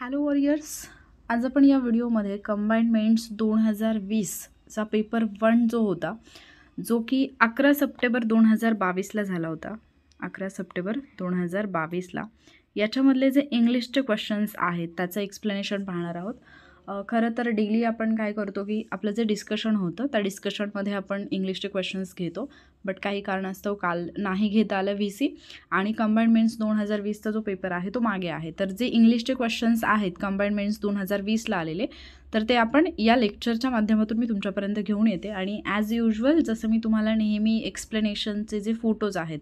Hello warriors आज आपण या व्हिडिओमध्ये कंबाईंड मेंट्स दोन हजार वीसचा पेपर वन जो होता जो की अकरा सप्टेंबर दोन हजार बावीसला झाला होता अकरा सप्टेंबर दोन हजार बावीसला याच्यामधले जे इंग्लिशचे क्वेश्चन्स आहेत त्याचं एक्सप्लेनेशन पाहणार आहोत खरं तर डेली आपण काय करतो की आपलं जे डिस्कशन होतं त्या डिस्कशनमध्ये आपण इंग्लिशचे क्वेश्चन्स घेतो बट काही कारणास्तव काल नाही घेता आलं व्ही सी आणि कंबाईंड मेन्स दोन हजार वीसचा जो पेपर आहे तो मागे आहे तर जे इंग्लिशचे क्वेश्चन्स आहेत कंबाईंड मेन्स दोन हजार वीसला आलेले तर ते आपण या लेक्चरच्या माध्यमातून मी तुमच्यापर्यंत घेऊन येते आणि ॲज युजल जसं मी तुम्हाला नेहमी एक्सप्लेनेशनचे जे फोटोज आहेत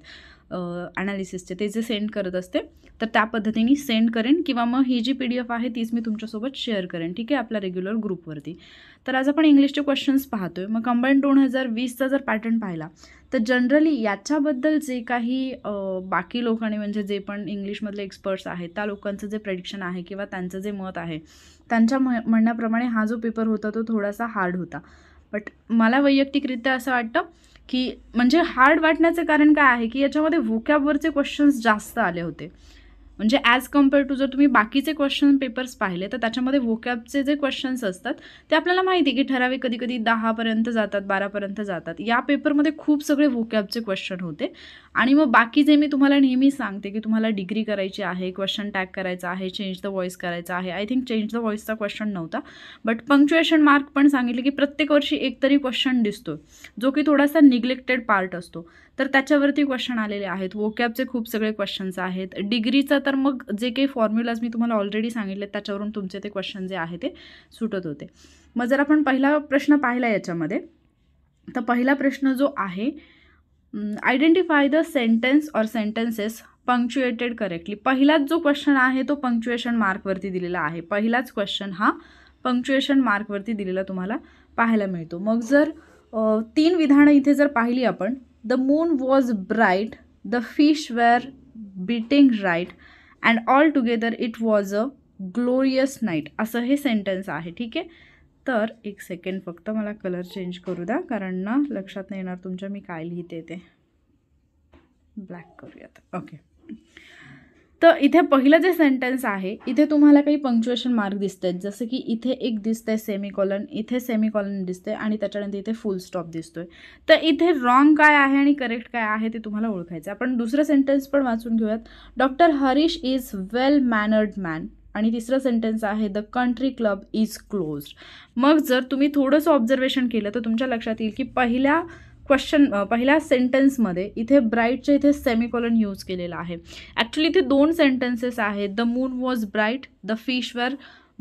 ॲनालिसिसचे ते जे सेंड करत असते तर त्या पद्धतीने सेंड करेन किंवा मग ही जी पी डी एफ आहे तीच मी तुमच्यासोबत शेअर करेन ठीक आहे आपल्या रेग्युलर ग्रुपवरती तर आज आपण इंग्लिशचे क्वेश्चन्स पाहतो आहे मग कंबाईन दोन हजार वीसचा जर पॅटर्न पाहिला तर जनरली याच्याबद्दल जे काही बाकी लोकांनी म्हणजे जे पण इंग्लिशमधले एक्सपर्ट्स आहेत त्या लोकांचं जे प्रेडिक्शन आहे किंवा त्यांचं जे मत आहे त्यांच्या म म्हणण्याप्रमाणे हा जो पेपर होता तो थोडासा हार्ड होता बट मला वैयक्तिकरित्या असं वाटतं की म्हणजे हार्ड वाटण्याचं कारण काय आहे की याच्यामध्ये वोकॅबवरचे क्वेश्चन्स जास्त आले होते म्हणजे ॲज कम्पेअर टू जर तुम्ही बाकीचे क्वेश्चन पेपर्स पाहिले तर त्याच्यामध्ये वोकॅबचे जे क्वेश्चन्स असतात ते आपल्याला माहिती आहे की ठरावे कधी कधी दहापर्यंत जातात बारापर्यंत जातात या पेपरमध्ये खूप सगळे वोकॅबचे क्वेश्चन होते आणि मग बाकी जे मी तुम्हाला नेहमी सांगते की तुम्हाला डिग्री करायची आहे क्वेश्चन टॅग करायचा आहे चेंज द व्हॉइस करायचा आहे आय थिंक चेंज द व्हॉइसचा क्वेश्चन नव्हता बट पंक्च्युएशन मार्क पण सांगितले की प्रत्येक वर्षी एक तरी क्वेश्चन दिसतो जो की थोडासा निग्लेक्टेड पार्ट असतो तर त्याच्यावरती क्वेश्चन आलेले आहेत वोकॅबचे खूप सगळे क्वेश्चन्स आहेत डिग्रीचा तर मग जे काही फॉर्म्युलाज मी तुम्हाला ऑलरेडी सांगितले त्याच्यावरून तुमचे ते क्वेश्चन जे आहे ते सुटत होते मग जर आपण पहिला प्रश्न पाहिला याच्यामध्ये तर पहिला प्रश्न जो आहे identify the sentence or sentences punctuated correctly पहिलाच जो क्वेश्चन आहे तो पंक्च्युएशन मार्कवरती दिलेला आहे पहिलाच क्वेश्चन हा पंक्च्युएशन मार्कवरती दिलेला तुम्हाला पाहायला मिळतो मग जर तीन विधानं इथे जर पाहिली आपण the moon was bright the fish were beating right and all together it was a glorious night असं हे सेंटेन्स आहे ठीक आहे तर एक सेकंड फक्त मला कलर चेंज करू द्या कारण ना लक्षात नाही येणार तुमच्या मी काय लिहिते ते ब्लॅक करूयात ओके तर इथे पहिलं जे सेंटेन्स आहे इथे तुम्हाला काही पंक्च्युएशन मार्क दिसत आहेत जसं की इथे एक दिसतंय सेमी कॉलन इथे सेमी कॉलन आहे आणि त्याच्यानंतर इथे फुल स्टॉप दिसतोय तर इथे रॉंग काय आहे आणि करेक्ट काय आहे ते तुम्हाला ओळखायचं आहे आपण दुसरं सेंटेन्स पण वाचून घेऊयात doctor Harish is well mannered man आणि तिसरं सेंटेन्स आहे the country club is closed मग जर तुम्ही थोडंसं ऑब्झर्वेशन केलं तर तुमच्या लक्षात येईल की पहिल्या क्वेश्चन पहिल्या सेंटेन्समध्ये इथे ब्राईटच्या इथे सेमिकॉलन यूज केलेला आहे ॲक्च्युली इथे दोन सेंटेन्सेस आहेत the moon was bright the fish were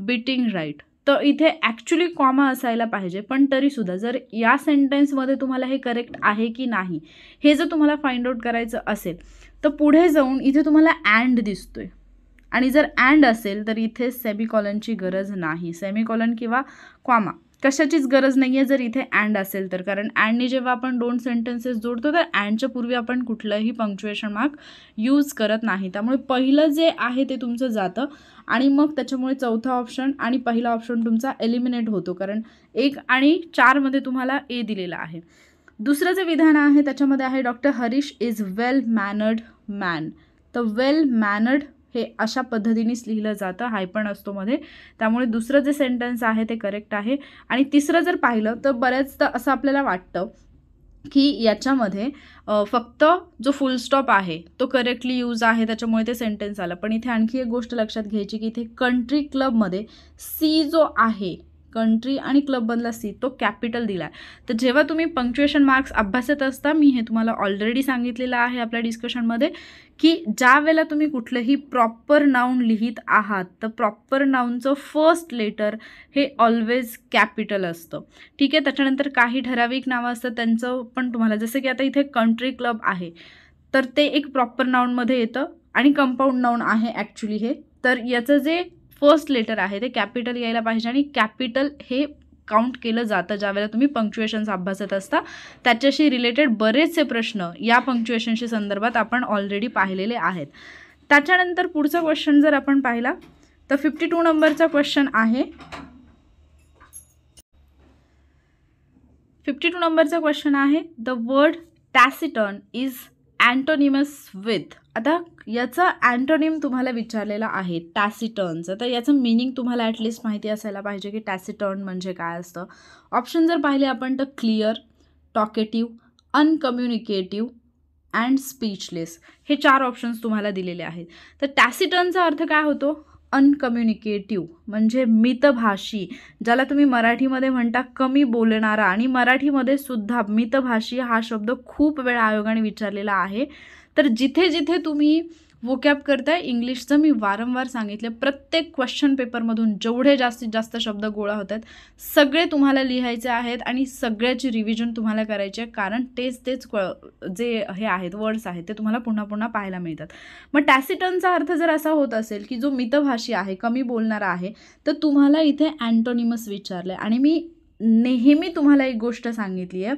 beating right तर इथे ॲक्च्युली कॉमा असायला पाहिजे पण तरीसुद्धा जर या सेंटेन्समध्ये तुम्हाला हे करेक्ट आहे की नाही हे जर तुम्हाला फाइंड आउट करायचं असेल तर पुढे जाऊन इथे तुम्हाला अँड दिसतोय आणि जर अँड असेल तर इथे सेमिकॉलनची गरज नाही सेमिकॉलन किंवा कॉमा कशाचीच गरज नाही आहे जर इथे अँड असेल तर कारण अँडनी जेव्हा आपण दोन सेंटेन्सेस जोडतो तर अँडच्या पूर्वी आपण कुठलंही पंक्च्युएशन मार्क यूज करत नाही त्यामुळे पहिलं जे आहे ते तुमचं जातं आणि मग त्याच्यामुळे चौथा ऑप्शन आणि पहिला ऑप्शन तुमचा एलिमिनेट होतो कारण एक आणि चारमध्ये तुम्हाला ए दिलेला आहे दुसरं जे विधान आहे त्याच्यामध्ये आहे doctor Harish is well mannered man तर वेल मॅनर्ड हे अशा पद्धतीनेच लिहिलं जातं हायपण असतो मध्ये त्यामुळे दुसरं जे सेंटेन्स आहे ते करेक्ट आहे आणि तिसरं जर पाहिलं तर बऱ्याचदा असं आपल्याला वाटतं की याच्यामध्ये फक्त जो फुल स्टॉप आहे तो करेक्टली यूज आहे त्याच्यामुळे ते सेंटेन्स आलं पण इथे आणखी एक गोष्ट लक्षात घ्यायची की इथे कंट्री क्लबमध्ये सी जो आहे कंट्री आणि क्लबमधला सी तो कॅपिटल दिला आहे तर जेव्हा तुम्ही पंक्च्युएशन मार्क्स अभ्यासत असता मी हे तुम्हाला ऑलरेडी सांगितलेलं आहे आपल्या डिस्कशनमध्ये की ज्या वेळेला तुम्ही कुठलंही प्रॉपर नाऊन लिहित आहात तर प्रॉपर नाऊनचं फर्स्ट लेटर हे ऑलवेज कॅपिटल असतं ठीक आहे त्याच्यानंतर काही ठराविक नावं असतात त्यांचं पण तुम्हाला जसं की आता इथे कंट्री क्लब आहे तर ते एक प्रॉपर नाऊनमध्ये येतं आणि कंपाऊंड नाऊन आहे ॲक्च्युली हे तर याचं जे फर्स्ट लेटर आहे ते कॅपिटल यायला पाहिजे आणि कॅपिटल हे काउंट केलं जातं ज्यावेळेला तुम्ही पंक्च्युएशन्स अभ्यासत असता त्याच्याशी रिलेटेड बरेचसे प्रश्न या पंक्च्युएशनशी संदर्भात आपण ऑलरेडी पाहिलेले आहेत त्याच्यानंतर पुढचा क्वेश्चन जर आपण पाहिला तर फिफ्टी टू नंबरचा क्वेश्चन आहे फिफ्टी टू नंबरचा क्वेश्चन आहे the word taciturn is antonymous with आता याचा अँटोनिम तुम्हाला विचारलेला आहे टॅसिटर्नचं तर याचं मिनिंग तुम्हाला ॲटलिस्ट माहिती असायला पाहिजे की टॅसिटर्न म्हणजे काय असतं ऑप्शन जर पाहिले आपण तर clear talkative uncommunicative and speechless हे चार ऑप्शन्स तुम्हाला दिलेले आहेत तर टॅसिटर्नचा अर्थ काय होतो अनकम्युनिकेटिव्ह म्हणजे मितभाषी ज्याला तुम्ही मराठीमध्ये म्हणता कमी बोलणारा आणि मराठीमध्ये सुद्धा मितभाषी हा शब्द खूप वेळा आयोगाने विचारलेला आहे तर जिथे जिथे तुम्ही वोकॅप करताय इंग्लिशचं मी वारंवार सांगितलं प्रत्येक क्वेश्चन पेपरमधून जेवढे जास्तीत जास्त शब्द गोळा होत आहेत सगळे तुम्हाला लिहायचे आहेत आणि सगळ्याची रिव्हिजन तुम्हाला करायची आहे कारण तेच तेच जे हे आहेत वर्ड्स आहेत ते तुम्हाला पुन्हा पुन्हा पाहायला मिळतात मग टॅसिटनचा अर्थ जर असा होत असेल की जो मितभाषी आहे कमी बोलणारा आहे तर तुम्हाला इथे अँटोनिमस विचारलं आहे आणि मी नेहमी तुम्हाला एक गोष्ट सांगितली आहे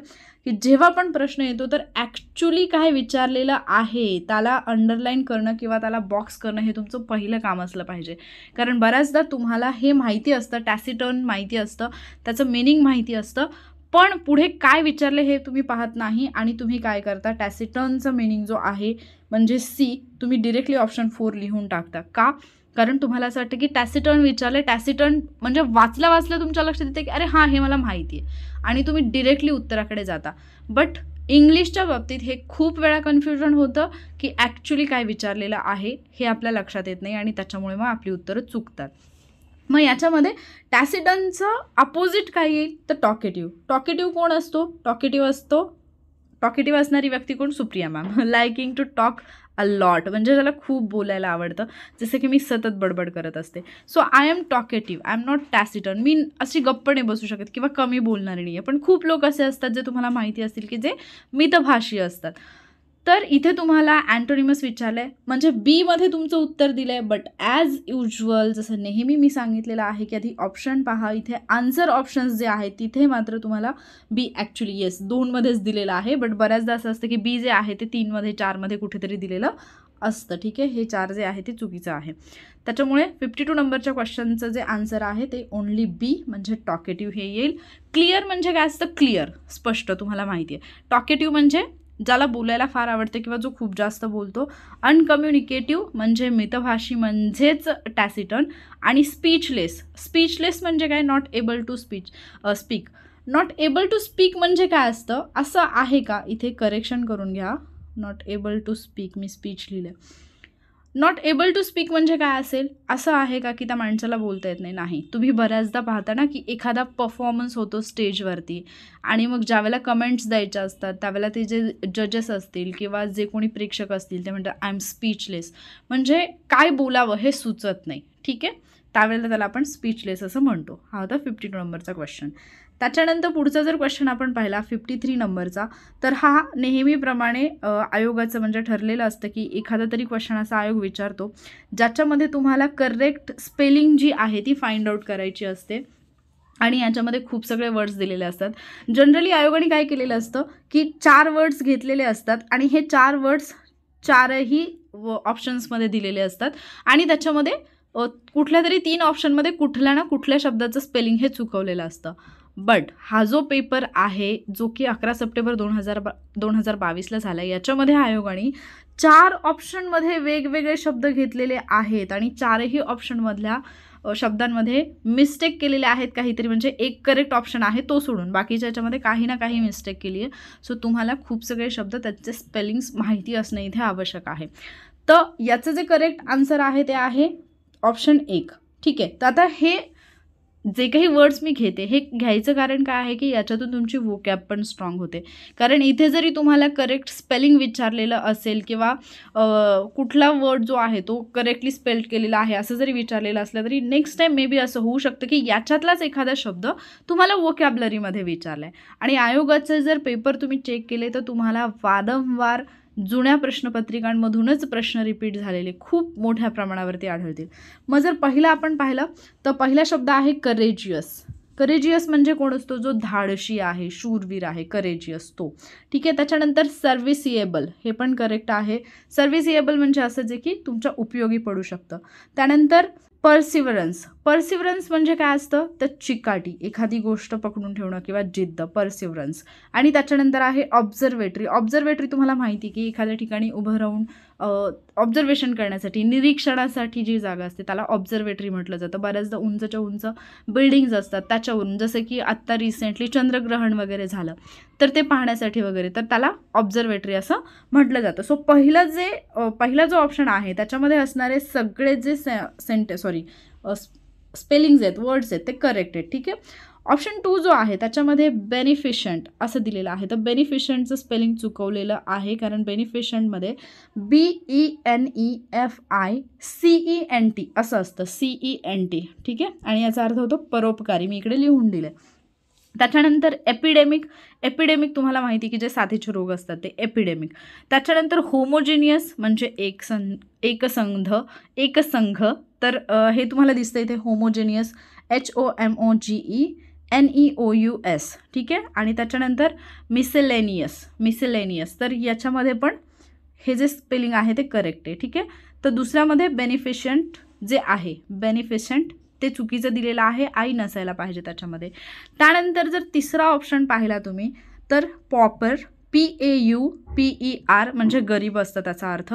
की जेव्हा पण प्रश्न येतो तर ॲक्च्युली काय विचारलेलं आहे त्याला अंडरलाईन करणं किंवा त्याला बॉक्स करणं हे तुमचं पहिलं काम असलं पाहिजे कारण बऱ्याचदा तुम्हाला हे माहिती असतं टॅसिटर्न माहिती असतं त्याचं मिनिंग माहिती असतं पण पुढे काय विचारले हे तुम्ही पाहत नाही आणि तुम्ही काय करता टॅसिटर्नचं मिनिंग जो आहे म्हणजे सी तुम्ही डिरेक्टली ऑप्शन फोर लिहून टाकता का कारण तुम्हाला असं वाटतं की टॅसिटर्न विचारलं टॅसिटर्न म्हणजे वाचल्या वाचल्या तुमच्या लक्षात येते की अरे हां हे मला माहिती आहे आणि तुम्ही डिरेक्टली उत्तराकडे जाता बट इंग्लिशच्या बाबतीत हे खूप वेळा कन्फ्युजन होतं की ॲक्च्युली काय विचारलेलं आहे हे आपल्या लक्षात येत नाही आणि त्याच्यामुळे मग आपली उत्तरं चुकतात मग याच्यामध्ये टॅसिडनचं अपोजिट काय येईल तर टॉकेटिव्ह टॉकेटिव्ह कोण असतो टॉकेटिव्ह असतो टॉकेटिव्ह असणारी व्यक्ती कोण Supriya ma'am liking to talk a lot म्हणजे ज्याला खूप बोलायला आवडतं जसं की मी सतत बडबड करत असते so I am talkative I am not taciturn मी अशी गप्पने बसू शकत किंवा कमी बोलणारी नाही आहे पण खूप लोक असे असतात जे तुम्हाला माहिती असतील की जे मितभाषी असतात तर इथे तुम्हाला अँटोनिमस विचारलं आहे म्हणजे बीमध्ये तुमचं उत्तर दिलं आहे बट ॲज युजल जसं नेहमी मी सांगितलेलं आहे की आधी ऑप्शन पहा इथे आन्सर ऑप्शन्स जे आहेत तिथे मात्र तुम्हाला बी ॲक्च्युली येस दोनमध्येच दिलेलं आहे बट बऱ्याचदा असं असतं की बी जे आहे ते तीनमध्ये चारमध्ये कुठेतरी दिलेलं असतं ठीक आहे हे चार जे आहे ते चुकीचं आहे त्याच्यामुळे फिफ्टी टू नंबरच्या क्वेश्चनचं जे आन्सर आहे ते ओन्ली बी म्हणजे टॉकेटिव्ह हे येईल क्लिअर म्हणजे काय असतं क्लिअर स्पष्ट तुम्हाला माहिती आहे टॉकेटिव्ह म्हणजे ज्याला बोलायला फार आवडते किंवा जो खूप जास्त बोलतो अनकम्युनिकेटिव्ह म्हणजे मितभाषी म्हणजेच टॅसिटन आणि स्पीचलेस स्पीचलेस म्हणजे काय not able to speech speak not able to speak म्हणजे काय असतं असं आहे का इथे करेक्शन करून घ्या नॉट एबल टू स्पीक मी स्पीच लिहिलं नॉट एबल टू स्पीक म्हणजे काय असेल असं आहे का की त्या माणसाला बोलता येत नाही नाही तुम्ही बऱ्याचदा पाहता ना की एखादा परफॉर्मन्स होतो स्टेजवरती आणि मग ज्यावेळेला कमेंट्स द्यायच्या असतात त्यावेळेला ते जे जजेस असतील किंवा जे कोणी प्रेक्षक असतील ते म्हणतात आय एम स्पीचलेस म्हणजे काय बोलावं हे सुचत नाही ठीक आहे त्यावेळेला त्याला आपण स्पीचलेस असं म्हणतो हा होता फिफ्टीन नंबरचा क्वेश्चन त्याच्यानंतर पुढचा जर क्वेश्चन आपण पाहिला फिफ्टी थ्री नंबरचा तर हा नेहमीप्रमाणे आयोगाचं म्हणजे ठरलेलं असतं की एखादा तरी क्वेश्चन असा आयोग विचारतो ज्याच्यामध्ये तुम्हाला करेक्ट स्पेलिंग जी आहे ती फाइंड आउट करायची असते आणि याच्यामध्ये खूप सगळे वर्ड्स दिलेले असतात जनरली आयोगाने काय केलेलं असतं की चार वर्ड्स घेतलेले असतात आणि हे चार वर्ड्स चारही ऑप्शन्समध्ये दिलेले असतात आणि त्याच्यामध्ये कुठल्या तरी तीन ऑप्शनमध्ये कुठल्या ना कुठल्या शब्दाचं स्पेलिंग हे चुकवलेलं असतं बट हा जो पेपर आहे जो की अकरा सप्टेंबर दोन हजार बा दोन हजार बावीसला झाला याच्यामध्ये आयोगाने चार ऑप्शनमध्ये वेगवेगळे शब्द घेतलेले आहेत आणि चारही ऑप्शनमधल्या शब्दांमध्ये मिस्टेक केलेले आहेत काहीतरी म्हणजे एक करेक्ट ऑप्शन आहे तो सोडून बाकीच्या याच्यामध्ये काही ना काही मिस्टेक केली आहे सो तुम्हाला खूप सगळे शब्द त्याचे स्पेलिंग्स माहिती असणं इथे आवश्यक आहे तर याचं जे करेक्ट आन्सर आहे ते आहे ऑप्शन एक ठीक आहे तर आता हे जे काही वर्ड्स मी घेते हे घ्यायचं कारण काय आहे की याच्यातून तुमची वोकॅप पण स्ट्रॉंग होते कारण इथे जरी तुम्हाला करेक्ट स्पेलिंग विचारलेलं असेल किंवा कुठला वर्ड जो आहे तो करेक्टली स्पेल केलेला आहे असं जरी विचारलेलं असलं तरी नेक्स्ट टाईम मे बी असं होऊ शकतं की याच्यातलाच एखादा शब्द तुम्हाला वोकॅबलरीमध्ये विचारला आहे आणि आयोगाचे जर पेपर तुम्ही चेक केले तर तुम्हाला वारंवार जुन्या प्रश्नपत्रिकांमधूनच प्रश्न रिपीट झालेले खूप मोठ्या प्रमाणावरती आढळतील मग जर पहिला आपण पाहिलं तर पहिला शब्द आहे करेजियस करेजियस म्हणजे कोण असतो जो धाडशी आहे शूरवीर आहे करेजियस तो ठीक आहे त्याच्यानंतर सर्व्हिसिएबल हे पण करेक्ट आहे सर्व्हिसिएबल म्हणजे असं जे की तुमच्या उपयोगी पडू शकतं त्यानंतर पर्सिवरन्स पर्सिवरन्स म्हणजे काय असतं तर चिकाटी एखादी गोष्ट पकडून ठेवणं किंवा जिद्द पर्सिवरन्स आणि त्याच्यानंतर आहे ऑब्झर्वेटरी ऑब्झर्वेटरी तुम्हाला माहिती की एखाद्या ठिकाणी उभं राहून ऑब्झर्वेशन करण्यासाठी निरीक्षणासाठी जी जागा असते त्याला ऑब्झर्वेटरी म्हटलं जातं बऱ्याचदा उंचच्या उंच बिल्डिंग्ज असतात त्याच्यावरून जसं की आत्ता रिसेंटली चंद्रग्रहण वगैरे झालं तर ते पाहण्यासाठी वगैरे तर त्याला ऑब्झर्वेटरी असं म्हटलं जातं सो पहिलं जे पहिला जो ऑप्शन आहे त्याच्यामध्ये असणारे सगळे जे से सेंटे सॉरी स्पेलिंग्ज आहेत वर्ड्स आहेत ते करेक्ट आहेत ठीक आहे ऑप्शन टू जो आहे त्याच्यामध्ये बेनिफिशंट असं दिलेलं आहे तर बेनिफिशंटचं स्पेलिंग चुकवलेलं आहे कारण बेनिफिशंटमध्ये B E N E F I E N T असं असतं सी ई एन टी ठीक आहे आणि याचा अर्थ होतो परोपकारी मी इकडे लिहून दिले त्याच्यानंतर एपिडेमिक एपिडेमिक तुम्हाला माहिती की जे साथीचे रोग असतात ते एपिडेमिक त्याच्यानंतर होमोजिनियस म्हणजे एक सं एकसंघ एकसंघ तर हे तुम्हाला दिसतं इथे homogeneous H O M O G E N E O U S ठीक आहे आणि त्याच्यानंतर मिसेलेनियस मिसेलेनियस तर याच्यामध्ये पण हे जे स्पेलिंग आहे ते करेक्ट आहे ठीक आहे तर दुसऱ्यामध्ये बेनिफिशंट जे आहे बेनिफिशंट ते चुकीचं दिलेलं आहे आई नसायला पाहिजे त्याच्यामध्ये त्यानंतर जर तिसरा ऑप्शन पाहिला तुम्ही तर pauper P A U P E R म्हणजे गरीब असतं त्याचा अर्थ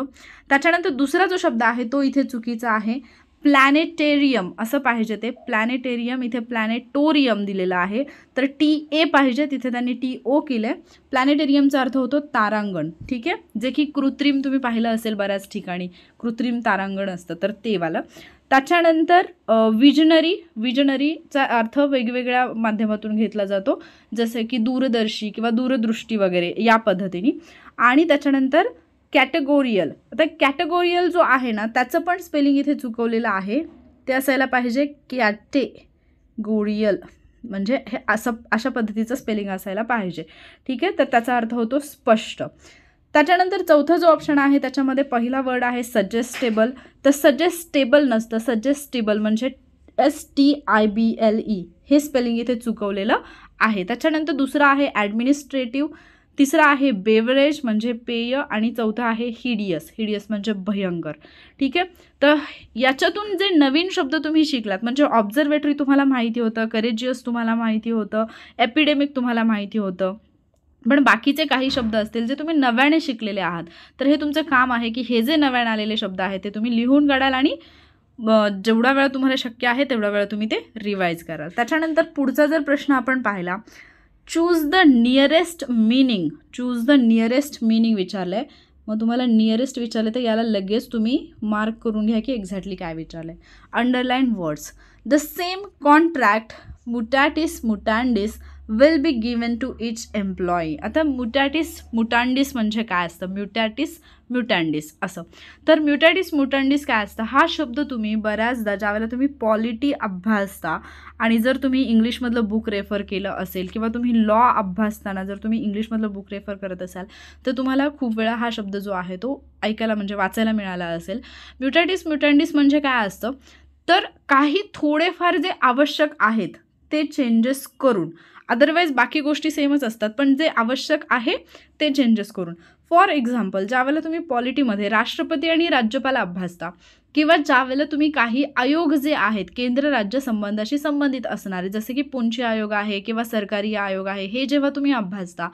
त्याच्यानंतर दुसरा जो शब्द आहे तो इथे चुकीचा आहे प्लॅनेटेरियम असं पाहिजे ते प्लॅनेटेरियम इथे प्लॅनेटोरियम दिलेलं आहे तर टी ए पाहिजे तिथे त्यांनी टी ओ केलं आहे प्लॅनेटेरियमचा अर्थ होतो तारांगण ठीक आहे जे की कृत्रिम तुम्ही पाहिलं असेल बऱ्याच ठिकाणी कृत्रिम तारांगण असतं तर ते वालं त्याच्यानंतर विजनरी विजनरीचा अर्थ वेगवेगळ्या माध्यमातून घेतला जातो जसं की दूरदर्शी किंवा दूरदृष्टी वगैरे या पद्धतीने आणि त्याच्यानंतर कॅटेगोरियल आता कॅटेगोरियल जो आहे ना त्याचं पण स्पेलिंग इथे चुकवलेलं आहे ते असायला पाहिजे कॅटे गोरियल म्हणजे हे असं अशा पद्धतीचं स्पेलिंग असायला पाहिजे ठीक आहे तर त्याचा अर्थ होतो स्पष्ट त्याच्यानंतर चौथा जो ऑप्शन आहे त्याच्यामध्ये पहिला वर्ड आहे सजेस्टेबल तर सजेस्टेबल नसतं सजेस्टेबल म्हणजे S T I B L E हे स्पेलिंग इथे चुकवलेलं आहे त्याच्यानंतर दुसरं आहे ॲडमिनिस्ट्रेटिव्ह तिसरा आहे बेवरेज म्हणजे पेय आणि चौथा आहे हिडियस हिडियस म्हणजे भयंकर ठीक आहे तर याच्यातून जे नवीन शब्द तुम्ही शिकलात म्हणजे ऑब्झर्वेटरी तुम्हाला माहिती होतं करेजियस तुम्हाला माहिती होतं एपिडेमिक तुम्हाला माहिती होतं पण बाकीचे काही शब्द असतील जे तुम्ही नव्याने शिकलेले आहात तर हे तुमचं काम आहे की हे जे नव्याने आलेले शब्द आहेत ते तुम्ही लिहून काढाल आणि जेवढा वेळा तुम्हाला शक्य आहे तेवढा वेळा तुम्ही ते रिवाईज कराल त्याच्यानंतर पुढचा जर प्रश्न आपण पाहिला choose the nearest meaning choose the nearest meaning विचारलं आहे मग तुम्हाला नियरेस्ट विचारलं तर याला लगेच तुम्ही मार्क करून घ्या की एक्झॅक्टली काय विचारलं आहे underline words the same contract mutatis mutandis will be given to each employee आता मुटॅटिस मुटांडिस म्हणजे काय असतं म्युटॅटिस म्युटँडिस असं तर म्युटॅडिस म्युटँडिस काय असतं हा शब्द तुम्ही बऱ्याचदा ज्यावेळेला तुम्ही पॉलिटी अभ्यासता आणि जर तुम्ही इंग्लिशमधलं बुक रेफर केलं असेल किंवा तुम्ही लॉ अभ्यासताना जर तुम्ही इंग्लिशमधलं बुक रेफर करत असाल तर तुम्हाला खूप वेळा हा शब्द जो आहे तो ऐकायला म्हणजे वाचायला मिळाला असेल म्युटॅडिस म्युटँडिस म्हणजे काय असतं तर काही थोडेफार जे आवश्यक आहेत ते चेंजेस करून अदरवाईज बाकी गोष्टी सेमच असतात पण जे आवश्यक आहे ते चेंजेस करून फॉर एक्झाम्पल ज्यावेळेला तुम्ही पॉलिटीमध्ये राष्ट्रपती आणि राज्यपाल अभ्यासता किंवा ज्यावेळेला तुम्ही काही आयोग जे आहेत केंद्र राज्य संबंधाशी संबंधित असणारे जसे की पुंची आयोग आहे किंवा सरकारी आयोग आहे हे जेव्हा तुम्ही अभ्यासता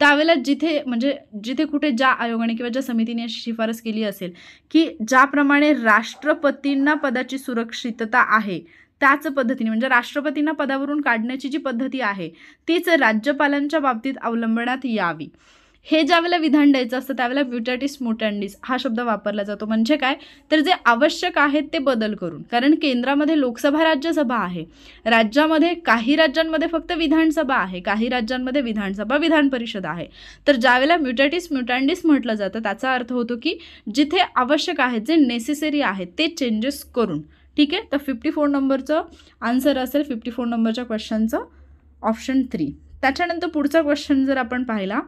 त्यावेळेला जिथे म्हणजे जिथे कुठे ज्या आयोगाने किंवा ज्या समितीने अशी शिफारस केली असेल की ज्याप्रमाणे राष्ट्रपतींना पदाची सुरक्षितता आहे त्याच पद्धतीने म्हणजे राष्ट्रपतींना पदावरून काढण्याची जी पद्धती आहे तीच राज्यपालांच्या बाबतीत अवलंबण्यात यावी हे ज्यावेळेला विधान द्यायचं असतं त्यावेळेला म्युटॅटिस मोटॅन्डिस हा शब्द वापरला जातो म्हणजे काय तर जे आवश्यक आहेत ते बदल करून कारण केंद्रामध्ये लोकसभा राज्यसभा आहे राज्यामध्ये काही राज्यांमध्ये फक्त विधानसभा आहे काही राज्यांमध्ये विधानसभा विधान परिषद आहे तर ज्यावेळेला म्युटॅटिस म्युटॅन्डिस म्हटलं जातं त्याचा अर्थ होतो की जिथे आवश्यक आहे जे नेसेसरी आहेत ते चेंजेस करून ठीक आहे तर फिफ्टी फोर नंबरचं आन्सर असेल फिफ्टी फोर नंबरच्या क्वेश्चनचं ऑप्शन थ्री त्याच्यानंतर पुढचा क्वेश्चन जर आपण पाहिला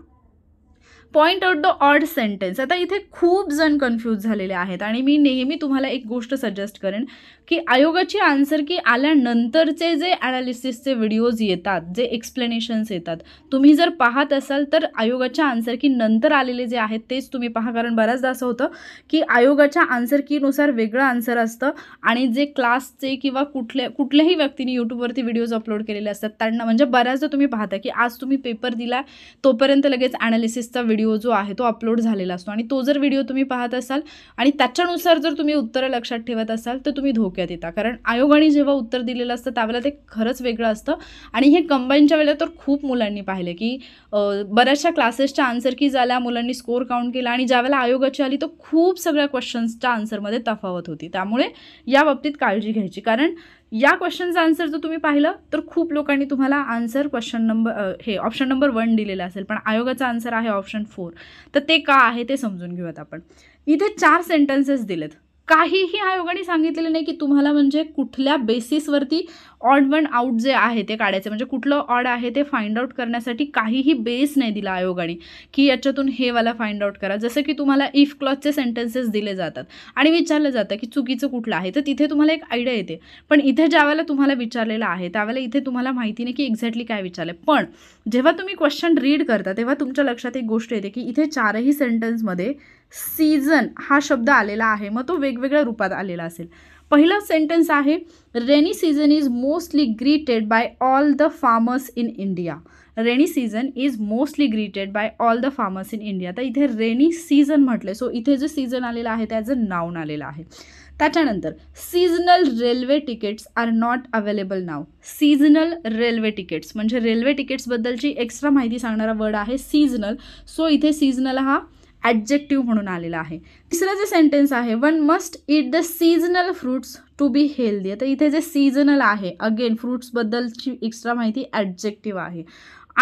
point out the odd sentence आता इथे खूप जण कन्फ्यूज झालेले आहेत आणि मी नेहमी तुम्हाला एक गोष्ट सजेस्ट करेन की आयोगाची आन्सर की आल्यानंतरचे जे ॲनालिसिसचे व्हिडिओज येतात जे एक्सप्लेनेशन्स येतात तुम्ही जर पाहत असाल तर आयोगाच्या आन्सर की नंतर आलेले जे आहेत तेच तुम्ही पहा कारण बऱ्याचदा असं होतं की आयोगाच्या आन्सर कीनुसार वेगळं आन्सर असतं आणि जे क्लासचे किंवा कुठल्या कुठल्याही व्यक्तीने यूट्यूबवरती व्हिडिओज अपलोड केलेले असतात त्यांना म्हणजे बऱ्याचदा तुम्ही पाहता की आज तुम्ही पेपर दिला तोपर्यंत लगेच ॲनालिसिसचा व्हिडिओ व्हिडिओ जो आहे तो अपलोड झालेला असतो आणि तो जर व्हिडिओ तुम्ही पाहत असाल आणि त्याच्यानुसार जर तुम्ही उत्तरं लक्षात ठेवत असाल तर तुम्ही धोक्यात येता कारण आयोगाने जेव्हा उत्तर दिलेलं असतं त्यावेळेला ते खरंच वेगळं असतं आणि हे कंबाईनच्या वेळेला तर खूप मुलांनी पाहिलं की बऱ्याचशा क्लासेसच्या आन्सर की झाल्या मुलांनी स्कोअर काउंट केला आणि ज्यावेळेला आयोगाची आली तर खूप सगळ्या क्वेश्चन्सच्या आन्सरमध्ये तफावत होती त्यामुळे या बाबतीत काळजी घ्यायची कारण या क्वेश्चनचा आन्सर जर तुम्ही पाहिलं तर खूप लोकांनी तुम्हाला आन्सर क्वेश्चन नंबर हे ऑप्शन नंबर वन दिलेला असेल पण आयोगाचा आन्सर आहे ऑप्शन फोर तर ते का आहे ते समजून घेऊयात आपण इथे चार सेंटेन्सेस दिलेत काहीही आयोगाने सांगितलेले नाही की तुम्हाला म्हणजे कुठल्या बेसिसवरती ऑड वन आउट जे आहे ते काढायचं म्हणजे कुठलं ऑड आहे ते फाइंड आउट करण्यासाठी काहीही बेस नाही दिला आयोगाने की याच्यातून हे वाला फाइंड आउट करा जसं की तुम्हाला इफ क्लॉजचे सेंटेन्सेस दिले जातात आणि विचारलं जातं की चुकीचं कुठलं आहे तर तिथे तुम्हाला एक आयडिया येते पण इथे ज्यावेळेला तुम्हाला विचारलेलं आहे त्यावेळेला इथे तुम्हाला माहिती नाही की एक्झॅक्टली काय विचारलं पण जेव्हा तुम्ही क्वेश्चन रीड करता तेव्हा तुमच्या लक्षात एक गोष्ट येते की इथे चारही सेंटेन्समध्ये सीझन हा शब्द आलेला आहे मग तो वेगवेगळ्या रूपात आलेला असेल पहिला सेंटेन्स आहे rainy season is mostly greeted by all the farmers in India rainy season is mostly greeted by all the farmers in India तर इथे रेनी सीझन म्हटलं सो इथे जे सीझन आलेलं आहे त्याचं नाऊन आलेलं आहे त्याच्यानंतर seasonal railway tickets are not available now seasonal railway tickets म्हणजे रेल्वे तिकीट्सबद्दलची एक्स्ट्रा माहिती सांगणारा वर्ड आहे सीझनल सो इथे सीझनल हा ॲडजेक्टिव्ह म्हणून आलेला आहे तिसरं जे सेंटेन्स आहे one must eat the seasonal fruits to be healthy तर इथे जे सीजनल आहे अगेन फ्रूट्सबद्दलची एक्स्ट्रा माहिती ॲडजेक्टिव्ह आहे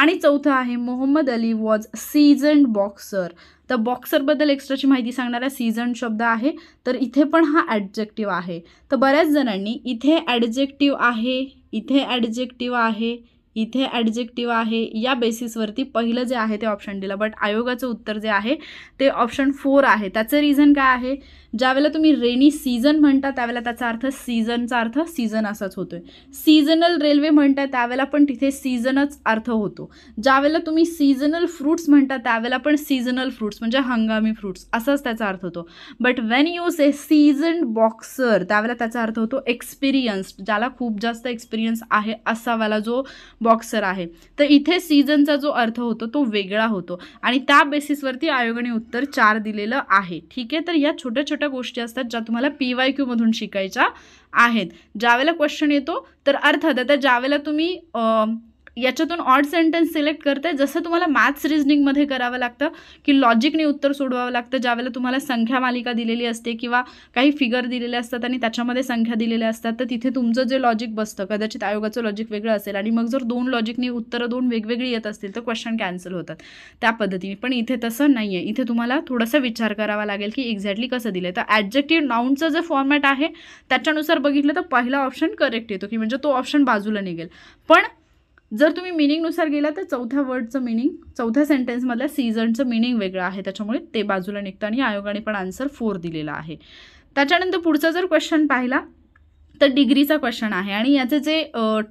आणि चौथं आहे Muhammad Ali was season boxer तर बॉक्सरबद्दल एक्स्ट्राची माहिती सांगणारा सीझन शब्द आहे तर इथे पण हा ॲडजेक्टिव्ह आहे तर बऱ्याच जणांनी इथे ॲडजेक्टिव्ह आहे इथे ॲडजेक्टिव्ह आहे इथे ॲडजेक्टिव्ह आहे या बेसिसवरती पहिलं जे आहे ते ऑप्शन डीला बट आयोगाचं उत्तर जे आहे ते ऑप्शन फोर आहे त्याचं रिझन काय आहे ज्यावेळेला तुम्ही रेनी सीझन म्हणता त्यावेळेला त्याचा अर्थ सीझनचा अर्थ सीझन असाच होतोय सीझनल रेल्वे म्हणता त्यावेळेला पण तिथे सीझनच अर्थ होतो ज्यावेळेला तुम्ही सीझनल फ्रुट्स म्हणता त्यावेळेला पण सीझनल फ्रुट्स म्हणजे हंगामी फ्रूट्स असाच त्याचा अर्थ होतो but when you say season boxer त्यावेळेला त्याचा अर्थ होतो एक्सपिरियन्स ज्याला खूप जास्त एक्सपिरियन्स आहे असावाला जो बॉक्सर आहे तर इथे सीझनचा जो अर्थ होतो तो वेगळा होतो आणि त्या बेसिसवरती आयोगाने उत्तर चार दिलेलं आहे ठीक आहे तर या छोट्या छोट्या गोष्टी असतात ज्या तुम्हाला पी वाय क्यूमधून शिकायच्या आहेत ज्यावेळेला क्वेश्चन येतो तर अर्थात आता ज्यावेळेला तुम्ही याच्यातून ऑड सेंटेन्स सिलेक्ट करते जसं तुम्हाला मॅथ्स रिजनिंगमध्ये करावं लागतं की लॉजिकने उत्तर सोडवावं लागतं ज्यावेळेला तुम्हाला संख्या मालिका दिलेली असते किंवा काही फिगर दिलेले असतात आणि त्याच्यामध्ये संख्या दिलेल्या असतात तर तिथे तुमचं जे लॉजिक बसतं कदाचित आयोगाचं लॉजिक वेगळं असेल आणि मग जर दोन लॉजिकने उत्तरं दोन वेगवेगळी येत असतील तर क्वेश्चन कॅन्सल होतात त्या पद्धतीने पण इथे तसं नाही आहे इथे तुम्हाला थोडासा विचार करावा लागेल की एक्झॅक्टली कसं दिलं तर ॲडजेक्टिव्ह नाऊनचं जे फॉर्मॅट आहे त्याच्यानुसार बघितलं तर पहिला ऑप्शन करेक्ट येतो की म्हणजे तो ऑप्शन बाजूला निघेल पण जर तुम्ही मिनिंगनुसार गेला तर चौथ्या वर्डचं मिनिंग चौथ्या सेंटेन्समधल्या सीझनचं मिनिंग वेगळं आहे त्याच्यामुळे ते बाजूला निघतं आणि आयोगाने पण आन्सर फोर दिलेला आहे त्याच्यानंतर पुढचा जर क्वेश्चन पाहिला तर डिग्रीचा क्वेश्चन आहे आणि याचे जे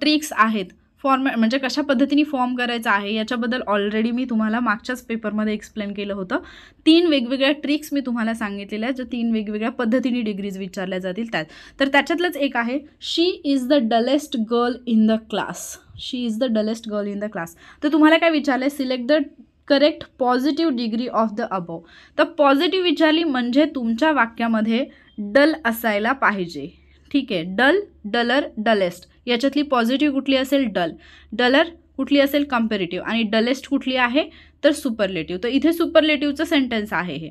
ट्रिक्स आहेत फॉर्म म्हणजे कशा पद्धतीने फॉर्म करायचा आहे याच्याबद्दल ऑलरेडी मी तुम्हाला मागच्याच पेपरमध्ये एक्सप्लेन केलं होतं तीन वेगवेगळ्या ट्रिक्स मी तुम्हाला सांगितलेल्या ज्या तीन वेगवेगळ्या पद्धतीने डिग्रीज विचारल्या जातील त्यात तर त्याच्यातलंच एक आहे she is the dullest girl in the class she is the dullest girl in the class तर तुम्हाला काय विचारलं select the correct positive degree of the above तर पॉझिटिव्ह विचारली म्हणजे तुमच्या वाक्यामध्ये डल असायला पाहिजे ठीक आहे डल डलर डलेस्ट याच्यातली पॉझिटिव्ह कुठली असेल डल डलर कुठली असेल कम्पेरेटिव्ह आणि डलेस्ट कुठली आहे तर सुपरलेटिव्ह तर इथे सुपरलेटिव्हचं सेंटेन्स आहे हे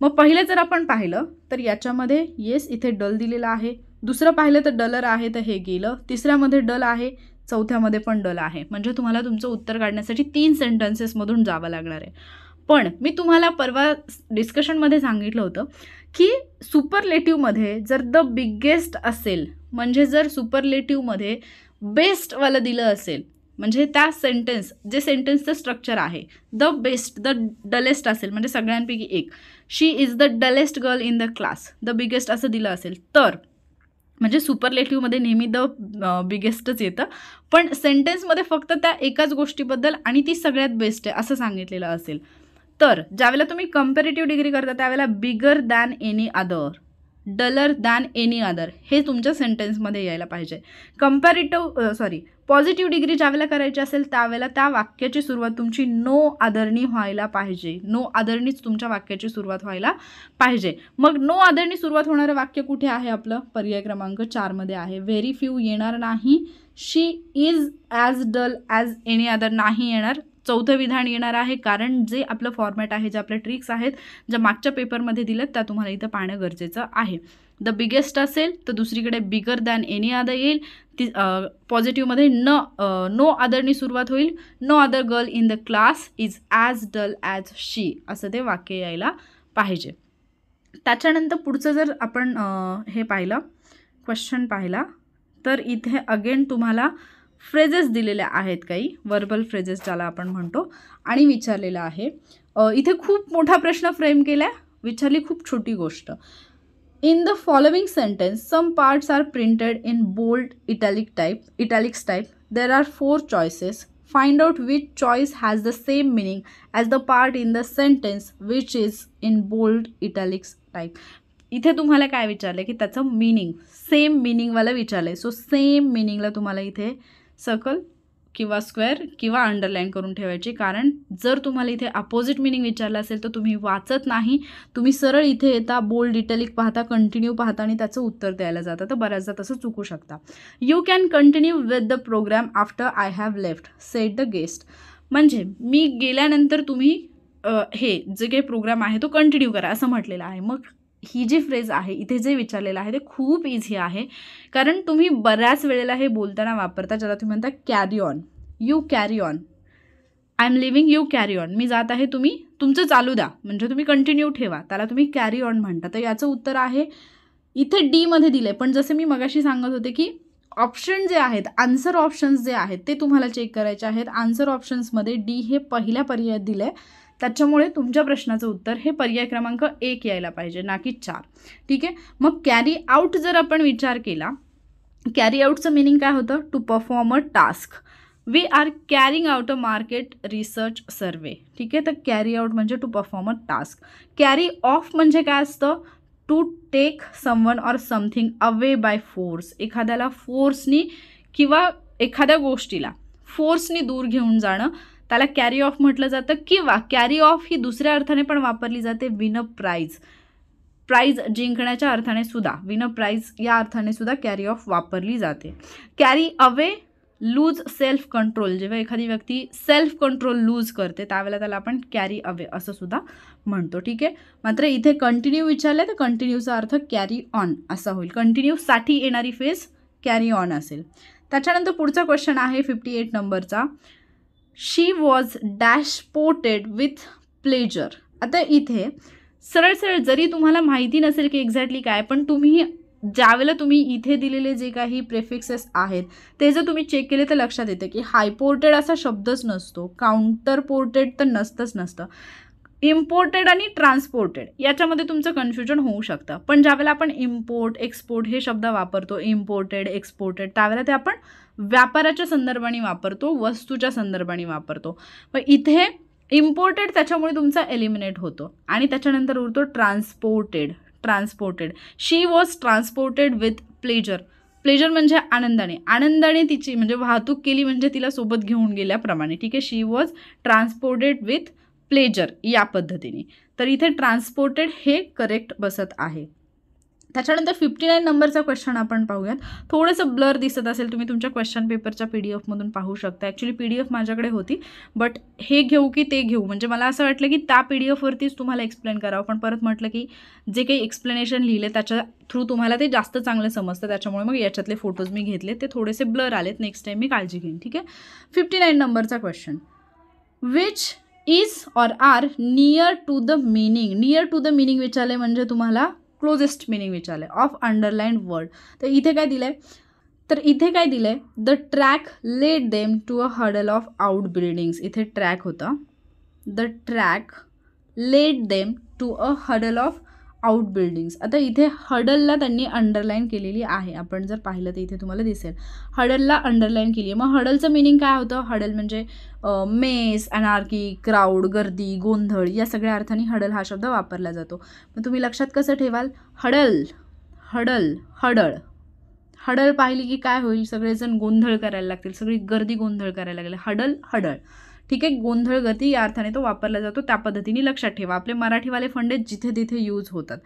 मग पहिलं जर आपण पाहिलं तर याच्यामध्ये येस इथे डल दिलेला आहे दुसरं पाहिलं तर डलर आहे तर हे गेलं तिसऱ्यामध्ये डल आहे चौथ्यामध्ये पण डल आहे म्हणजे तुम्हाला तुमचं उत्तर काढण्यासाठी तीन सेंटेन्सेसमधून जावं लागणार आहे पण मी तुम्हाला परवा डिस्कशनमध्ये सांगितलं होतं की सुपरलेटिवमध्ये जर द बिग्गेस्ट असेल म्हणजे जर सुपरलेटिवमध्ये बेस्टवालं दिलं असेल म्हणजे त्या सेंटेन्स जे सेंटेन्सचं स्ट्रक्चर आहे द बेस्ट द डलेस्ट असेल म्हणजे सगळ्यांपैकी एक she is the dullest girl in the class the biggest असं दिलं असेल तर म्हणजे सुपरलेटिव्हमध्ये नेहमी द बिगेस्टच येतं पण सेंटेन्समध्ये फक्त त्या एकाच गोष्टीबद्दल आणि ती सगळ्यात बेस्ट आहे असं सांगितलेलं असेल तर ज्यावेळेला तुम्ही कम्पेरेटिव्ह डिग्री करता त्यावेळेला bigger than any other duller than any other हे तुमच्या सेंटेन्समध्ये यायला पाहिजे कम्पॅरेटिव्ह सॉरी पॉझिटिव्ह डिग्री ज्यावेळेला करायची असेल त्यावेळेला त्या वाक्याची सुरुवात तुमची नो आदरणी व्हायला पाहिजे नो आदरणीच तुमच्या वाक्याची सुरुवात व्हायला पाहिजे मग नो आदरणी सुरुवात होणारं वाक्य कुठे आहे आपलं पर्याय क्रमांक चारमध्ये आहे व्हेरी फ्यू येणार नाही she is as dull as any other नाही येणार चौथं विधान येणार आहे कारण जे आपलं फॉर्मॅट आहे जे आपल्या ट्रिक्स आहेत ज्या मागच्या पेपरमध्ये दिल्यात त्या तुम्हाला इथं पाहणं गरजेचं आहे द बिगेस्ट असेल तर दुसरीकडे बिगर दॅन एनी अदर येईल ती पॉझिटिव्हमध्ये न नो अदरनी सुरुवात होईल no other girl in the class is as dull as she असं ते वाक्य यायला पाहिजे त्याच्यानंतर पुढचं जर आपण हे पाहिलं क्वेश्चन पाहिला तर इथे अगेन तुम्हाला फ्रेजेस दिलेल्या आहेत काही वर्बल फ्रेजेस ज्याला आपण म्हणतो आणि विचारलेलं आहे इथे खूप मोठा प्रश्न फ्रेम केला विचारली खूप छोटी गोष्ट in the following sentence some parts are printed in bold italic type italics type there are four choices find out which choice has the same meaning as the part in the sentence which is in bold italics type इथे तुम्हाला काय विचारलं की त्याचं meaning same मिनिंगवाला विचारलं आहे so same मिनिंगला तुम्हाला इथे सर्कल किंवा स्क्वेअर किंवा अंडरलाईन करून ठेवायची कारण जर तुम्हाला इथे अपोजिट मिनिंग विचारलं असेल तर तुम्ही वाचत नाही तुम्ही सरळ इथे येता बोल्ड डिटेलिक पाहता कंटिन्यू पाहता आणि त्याचं उत्तर द्यायला जातं तर बऱ्याचदा तसं चुकू शकता you can continue with the program after I have left said the guest म्हणजे मी गेल्यानंतर तुम्ही हे जे काही प्रोग्राम आहे तो कंटिन्यू करा असं म्हटलेलं आहे मग ही जी फ्रेज आहे इथे जे विचारलेलं आहे ते खूप इझी आहे कारण तुम्ही बऱ्याच वेळेला हे बोलताना वापरता ज्याला तुम्ही म्हणता carry on you carry on I am leaving you carry on मी जात आहे तुम्ही तुमचं चालू द्या म्हणजे तुम्ही कंटिन्यू ठेवा त्याला तुम्ही कॅरी ऑन म्हणता तर याचं उत्तर आहे इथे डीमध्ये दिलं आहे पण जसे मी मगाशी सांगत होते की ऑप्शन जे आहेत आन्सर ऑप्शन्स जे आहेत ते तुम्हाला चेक करायचे आहेत आन्सर ऑप्शन्समध्ये डी हे पहिल्या पर्यायात दिलं आहे त्याच्यामुळे तुमच्या प्रश्नाचं उत्तर हे पर्याय क्रमांक एक यायला पाहिजे ना की चार ठीक आहे मग कॅरी आऊट जर आपण विचार केला कॅरी आऊटचं मिनिंग काय होतं to perform a task we are carrying out a market research survey ठीक आहे तर कॅरी आउट म्हणजे to perform a task carry off म्हणजे काय असतं to take someone or something away by force एखाद्याला फोर्सनी किंवा एखाद्या गोष्टीला फोर्सनी दूर घेऊन जाणं त्याला कॅरी ऑफ म्हटलं जातं किंवा कॅरी ऑफ ही दुसऱ्या अर्थाने पण वापरली जाते विन अ प्राईज प्राईज जिंकण्याच्या अर्थाने सुद्धा विन अ प्राईज या अर्थाने सुद्धा कॅरी ऑफ वापरली जाते carry away lose self control जेव्हा एखादी व्यक्ती सेल्फ कंट्रोल लूज करते त्यावेळेला त्याला आपण कॅरी अवे असं सुद्धा म्हणतो ठीक आहे मात्र इथे कंटिन्यू विचारलं तर कंटिन्यूचा अर्थ कॅरी ऑन असा होईल कंटिन्यूसाठी येणारी फेज कॅरी ऑन असेल त्याच्यानंतर पुढचा क्वेश्चन आहे फिफ्टी एट नंबरचा she was ported with pleasure आता इथे सरळ सरळ जरी तुम्हाला माहिती नसेल की एक्झॅक्टली काय पण तुम्ही ज्यावेळेला तुम्ही इथे दिलेले जे काही प्रेफिक्सेस आहेत ते जर तुम्ही चेक केले तर लक्षात येतं की हायपोर्टेड असा शब्दच नसतो काउंटर पोर्टेड तर नसतंच नसतं इम्पोर्टेड आणि ट्रान्सपोर्टेड याच्यामध्ये तुमचं कन्फ्युजन होऊ शकतं पण ज्यावेळेला आपण इम्पोर्ट एक्सपोर्ट हे शब्द वापरतो इम्पोर्टेड एक्सपोर्टेड त्यावेळेला ते आपण व्यापाराच्या संदर्भाने वापरतो वस्तूच्या संदर्भाने वापरतो मग इथे इम्पोर्टेड त्याच्यामुळे तुमचा एलिमिनेट होतो आणि त्याच्यानंतर उरतो transported transported she was transported with pleasure pleasure म्हणजे आनंदाने आनंदाने तिची म्हणजे वाहतूक केली म्हणजे तिला सोबत घेऊन गेल्याप्रमाणे ठीक आहे she was transported with pleasure या पद्धतीने तर इथे ट्रान्सपोर्टेड हे करेक्ट बसत आहे त्याच्यानंतर फिफ्टी नाईन नंबरचा क्वेश्चन आपण पाहूयात थोडंसं ब्लर दिसत असेल तुम्ही तुमच्या क्वेश्चन पेपरच्या पी डी एफमधून पाहू शकता ॲक्च्युली पी डी एफ माझ्याकडे होती बट हे घेऊ की ते घेऊ म्हणजे मला असं वाटलं की त्या पी डी एफवरतीच तुम्हाला एक्सप्लेन करावं पण परत म्हटलं की जे काही एक्सप्लेनेशन लिहिले त्याच्या थ्रू तुम्हाला ते जास्त चांगलं समजतं त्याच्यामुळे मग याच्यातले फोटोज मी घेतले ते थोडेसे ब्लर आलेत नेक्स्ट टाईम मी काळजी घेईन ठीक आहे फिफ्टी नाईन नंबरचा question which is or are near to the meaning near to the meaning विचारले म्हणजे तुम्हाला क्लोजेस्ट मिनिंग विचारले ऑफ अंडरलाइन वर्ड तर इथे काय दिलं आहे तर इथे काय दिलं आहे the track let them to a huddle of outbuildings इथे ट्रॅक होता the track let them to a huddle of outbuildings आता इथे हडलला त्यांनी अंडरलाईन केलेली आहे आपण जर पाहिलं तर इथे तुम्हाला दिसेल हडलला अंडरलाईन केली आहे मग हडलचं मिनिंग काय होतं हडल म्हणजे मेस अनार्की क्राऊड गर्दी गोंधळ या सगळ्या अर्थाने हडल हा शब्द वापरला जातो मग तुम्ही लक्षात कसं ठेवाल हडल हडल हडळ हडळ पाहिली की काय होईल सगळेजण गोंधळ करायला लागतील सगळी गर्दी गोंधळ करायला लागेल हडल हडळ ठीक आहे गोंधळ गती या अर्थाने तो वापरला जातो त्या पद्धतीने लक्षात ठेवा आपले मराठीवाले फंडे जिथे तिथे यूज होतात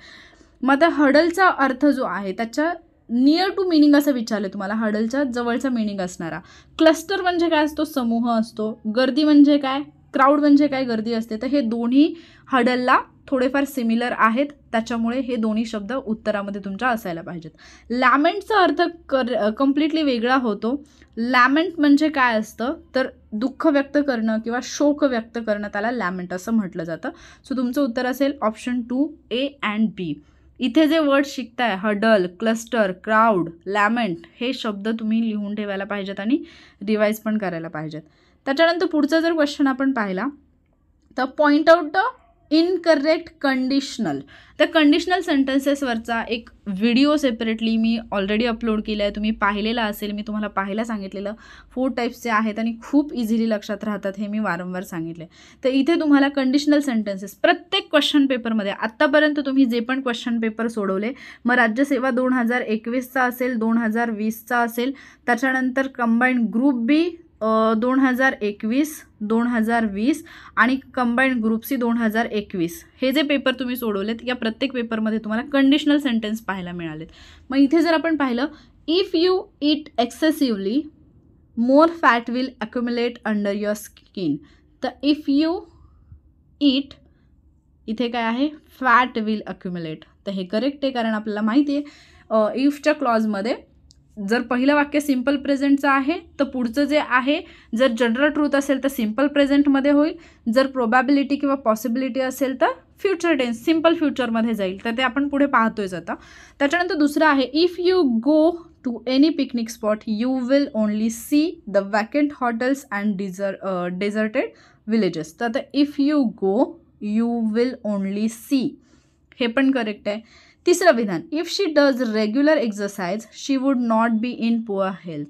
मग आता हडलचा अर्थ जो आहे त्याच्या नियर टू मिनिंग असं विचारलं तुम्हाला हडलच्या जवळचा मिनिंग असणारा क्लस्टर म्हणजे काय असतो समूह असतो गर्दी म्हणजे काय क्राऊड म्हणजे काय गर्दी असते तर हे दोन्ही हडलला थोडेफार सिमिलर आहेत त्याच्यामुळे हे दोन्ही शब्द उत्तरामध्ये तुमच्या असायला पाहिजेत लॅमेंटचा अर्थ कर कम्प्लिटली वेगळा होतो लॅमेंट म्हणजे काय असतं तर दुःख व्यक्त करणं किंवा शोक व्यक्त करणं त्याला लॅमेंट असं म्हटलं जातं सो तुमचं उत्तर असेल option two A and B इथे जे वर्ड शिकताय हडल क्लस्टर क्राऊड लॅमेंट हे शब्द तुम्ही लिहून ठेवायला पाहिजेत आणि रिवाईज पण करायला पाहिजेत त्याच्यानंतर पुढचा जर क्वेश्चन आपण पाहिला तर point out the incorrect conditional तर कंडिशनल सेंटेन्सेसवरचा एक व्हिडिओ सेपरेटली मी ऑलरेडी अपलोड केला आहे तुम्ही पाहिलेला असेल मी तुम्हाला पाहायला सांगितलेलं फोर टाईप्सचे आहेत आणि खूप इझिली लक्षात राहतात हे मी वारंवार सांगितले तर इथे तुम्हाला कंडिशनल सेंटेन्सेस प्रत्येक क्वेश्चन पेपरमध्ये आत्तापर्यंत तुम्ही जे पण क्वेश्चन पेपर सोडवले मग राज्यसेवा दोन हजार एकवीसचा असेल दोन हजार वीसचा असेल त्याच्यानंतर कंबाईंड ग्रुप बी दोन हजार एकवीस दोन हजार वीस आणि कंबाईंड ग्रुप सी दोन हजार एकवीस हे जे पेपर तुम्ही सोडवलेत या प्रत्येक पेपरमध्ये तुम्हाला कंडिशनल सेंटेन्स पाहायला मिळालेत मग इथे जर आपण पाहिलं if you eat excessively more fat will accumulate under your skin तर इफ यू इट इथे काय आहे फॅट विल अक्युम्युलेट तर हे करेक्ट आहे कारण आपल्याला माहिती आहे इफच्या क्लॉजमध्ये जर पहिलं वाक्य सिम्पल प्रेझेंटचं आहे तर पुढचं जे आहे जर जनरल ट्रूथ असेल तर सिम्पल प्रेझेंटमध्ये होईल जर प्रोबॅबिलिटी किंवा पॉसिबिलिटी असेल तर फ्युचर टेन्स सिम्पल फ्युचरमध्ये जाईल तर ते आपण पुढे पाहतोयच आता त्याच्यानंतर दुसरं आहे if you go to any picnic spot you will only see the vacant hotels and deser deserted villages तर if you go you will only see हे पण करेक्ट आहे तिसरं विधान if she does regular exercise she would not be in poor health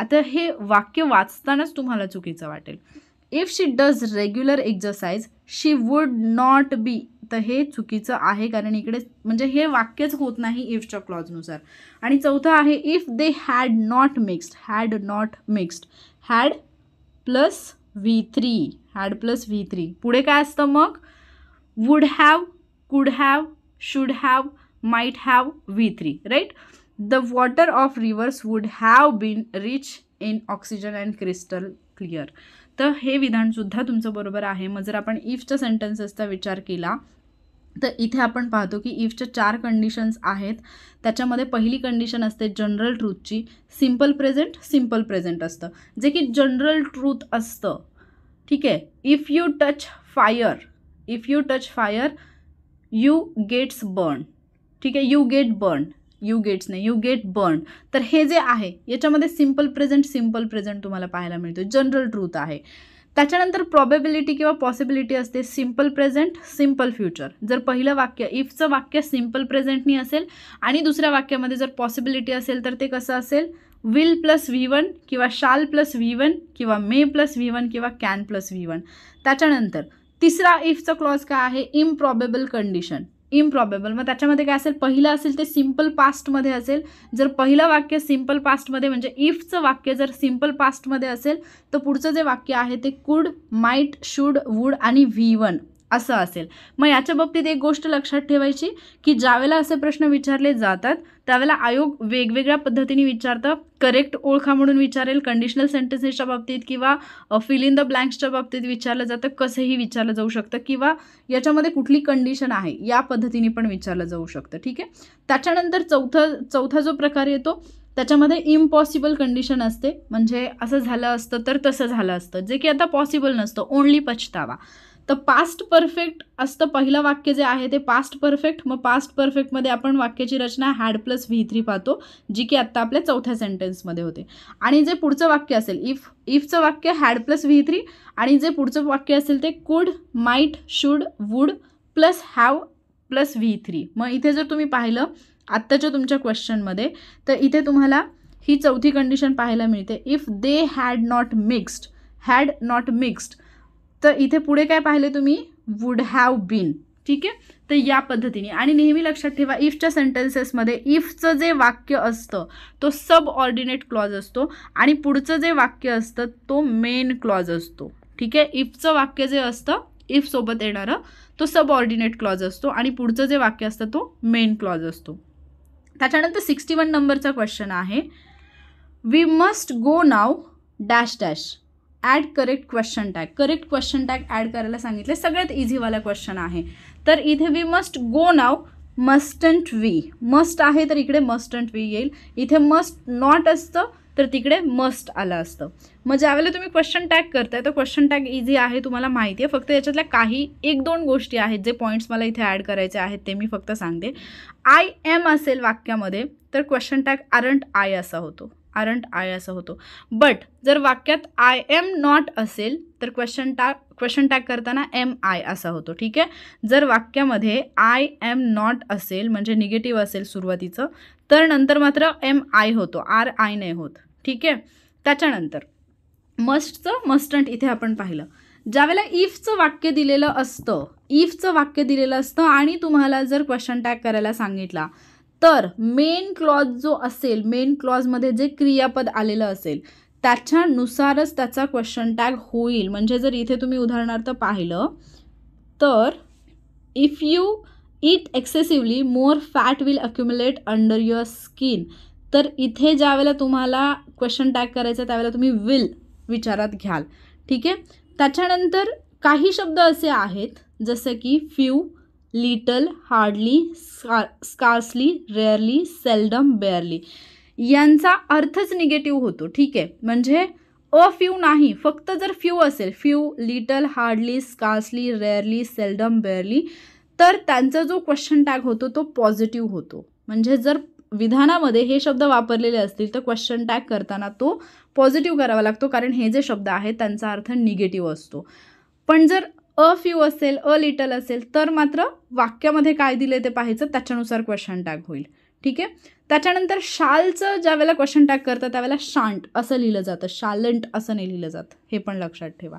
आता हे वाक्य वाचतानाच तुम्हाला चुकीचं वाटेल if she does regular exercise she would not be तर हे चुकीचं आहे कारण इकडे म्हणजे हे वाक्यच होत नाही इफच्या क्लॉजनुसार आणि चौथं आहे if they had not mixed had not mixed had plus V three had plus V three पुढे काय असतं मग would have could have should have might have V3, right? The water of rivers would have been rich in oxygen and crystal clear तर हे विधानसुद्धा तुमचं बरोबर आहे मग जर आपण इफच्या सेंटेन्सेसचा विचार केला तर इथे आपण पाहतो की इफच्या चार कंडिशन्स आहेत त्याच्यामध्ये पहिली कंडिशन असते जनरल ट्रूथची सिम्पल प्रेझेंट सिम्पल प्रेझेंट असतं जे की जनरल ट्रूथ असतं ठीक आहे if you touch fire if you touch fire you gets burn ठीक आहे you get burn you gets नाही यू गेट बर्न तर हे जे आहे याच्यामध्ये सिम्पल प्रेझेंट सिम्पल प्रेझेंट तुम्हाला पाहायला मिळतो जनरल ट्रूथ आहे त्याच्यानंतर प्रॉबेबिलिटी किंवा पॉसिबिलिटी असते सिम्पल प्रेझेंट सिम्पल फ्युचर जर पहिलं वाक्य इफचं वाक्य सिम्पल प्रेझेंटनी असेल आणि दुसऱ्या वाक्यामध्ये जर पॉसिबिलिटी असेल तर ते कसं असेल विल प्लस व्ही वन किंवा शाल प्लस व्ही वन किंवा मे प्लस व्ही वन किंवा कॅन प्लस व्ही वन त्याच्यानंतर तिसरा इफचा क्लॉज काय आहे इम्प्रॉबेबल कंडिशन इम्प्रॉबेबल मग त्याच्यामध्ये काय असेल पहिलं असेल ते सिम्पल पास्टमध्ये असेल जर पहिलं वाक्य सिम्पल पास्टमध्ये म्हणजे इफचं वाक्य जर सिम्पल पास्टमध्ये असेल तर पुढचं जे वाक्य आहे ते कुड माईट शूड वूड आणि व्ही वन असं असेल मग याच्या बाबतीत एक गोष्ट लक्षात ठेवायची की ज्यावेळेला असे प्रश्न विचारले जातात त्यावेळेला आयोग वेगवेगळ्या पद्धतीने विचारतं करेक्ट ओळखा म्हणून विचारेल कंडिशनल सेंटेन्सेसच्या बाबतीत किंवा फिल इन द ब्लँक्सच्या बाबतीत विचारलं जातं कसंही विचारलं जाऊ शकतं किंवा याच्यामध्ये कुठली कंडिशन आहे या पद्धतीने पण विचारलं जाऊ शकतं ठीक आहे त्याच्यानंतर चौथा चौथा जो प्रकार येतो त्याच्यामध्ये इम्पॉसिबल कंडिशन असते म्हणजे असं झालं असतं तर तसं झालं असतं जे की आता पॉसिबल नसतं ओन्ली पछतावा तर पास्ट परफेक्ट असतं पहिलं वाक्य जे आहे ते पास्ट परफेक्ट मग पास्ट परफेक्टमध्ये आपण वाक्याची रचना हॅड प्लस व्ही थ्री पाहतो जी की आत्ता आपल्या चौथ्या सेंटेन्समध्ये होते आणि जे पुढचं वाक्य असेल इफ इफचं वाक्य हॅड प्लस व्ही थ्री आणि जे पुढचं वाक्य असेल ते could might should would plus have plus V three मग इथे जर तुम्ही पाहिलं आत्ताच्या तुमच्या क्वेश्चनमध्ये तर इथे तुम्हाला ही चौथी कंडिशन पाहायला मिळते if they had not mixed had not mixed तर इथे पुढे काय पाहिले तुम्ही वुड हॅव बीन ठीक आहे तर या पद्धतीने आणि नेहमी लक्षात ठेवा इफच्या सेंटेन्सेसमध्ये इफचं जे वाक्य असतं तो सब ऑर्डिनेट क्लॉज असतो आणि पुढचं जे वाक्य असतं तो मेन क्लॉज असतो ठीक आहे इफचं वाक्य जे असतं इफसोबत येणारं तो सब ऑर्डिनेट क्लॉज असतो आणि पुढचं जे वाक्य असतं तो मेन क्लॉज असतो त्याच्यानंतर सिक्स्टी वन नंबरचा क्वेश्चन आहे we must go now dash dash add correct question tag correct question tag add करायला सांगितले सगळ्यात इझीवाला क्वेश्चन आहे तर इथे we must go now mustn't we must आहे तर इकडे मस्टंट वी येईल इथे मस्ट नॉट असतं तर तिकडे मस्ट आलं असतं मग ज्यावेळेला तुम्ही क्वेश्चन टॅग करताय तर क्वेश्चन टॅग इझी आहे तुम्हाला माहिती आहे फक्त याच्यातल्या काही एक दोन गोष्टी आहेत जे पॉईंट्स मला इथे ॲड करायचे आहेत ते मी फक्त सांगते आय एम असेल वाक्यामध्ये तर क्वेश्चन टॅग आरंट आय असा होतो आरंट आय असं होतो बट जर वाक्यात आय एम नॉट असेल तर क्वेश्चन टॅग क्वेश्चन टॅग करताना एम आय असा होतो ठीक आहे जर वाक्यामध्ये आय एम नॉट असेल म्हणजे निगेटिव्ह असेल सुरुवातीचं तर नंतर मात्र एम आय होतो आर आय नाही होत ठीक आहे त्याच्यानंतर मस्टचं मस्टंट इथे आपण पाहिलं ज्यावेळेला इफचं वाक्य दिलेलं असतं इफचं वाक्य दिलेलं असतं आणि तुम्हाला जर क्वेश्चन टॅग करायला सांगितला तर मेन क्लॉज जो असेल मेन क्लॉजमध्ये जे क्रियापद आलेलं असेल त्याच्यानुसारच त्याचा क्वेश्चन टॅग होईल म्हणजे जर इथे तुम्ही उदाहरणार्थ पाहिलं तर if you eat excessively more fat will accumulate under your skin तर इथे ज्यावेळेला तुम्हाला क्वेश्चन टॅग करायचं त्यावेळेला तुम्ही विल विचारात घ्याल ठीक आहे त्याच्यानंतर काही शब्द असे आहेत जसं की few little hardly sca scarcely rarely seldom barely यांचा अर्थच निगेटिव्ह होतो ठीक आहे म्हणजे अ फ्यू नाही फक्त जर फ्यू असेल few little hardly scarcely rarely seldom barely तर त्यांचा जो क्वेश्चन टॅग होतो तो पॉझिटिव्ह होतो म्हणजे जर विधानामध्ये हे शब्द वापरलेले असतील तर क्वेश्चन टॅग करताना तो पॉझिटिव्ह करावा लागतो कारण हे जे शब्द आहेत त्यांचा अर्थ निगेटिव्ह असतो पण जर अ फ्यू असेल अ लिटल असेल तर मात्र वाक्यामध्ये काय दिले ते पाहायचं त्याच्यानुसार क्वेश्चन टॅग होईल ठीक आहे त्याच्यानंतर शालचं ज्यावेळेला क्वेश्चन टॅग करतं त्यावेळेला शांट असं लिहिलं जातं शालंट असं नाही लिहिलं जातं हे पण लक्षात ठेवा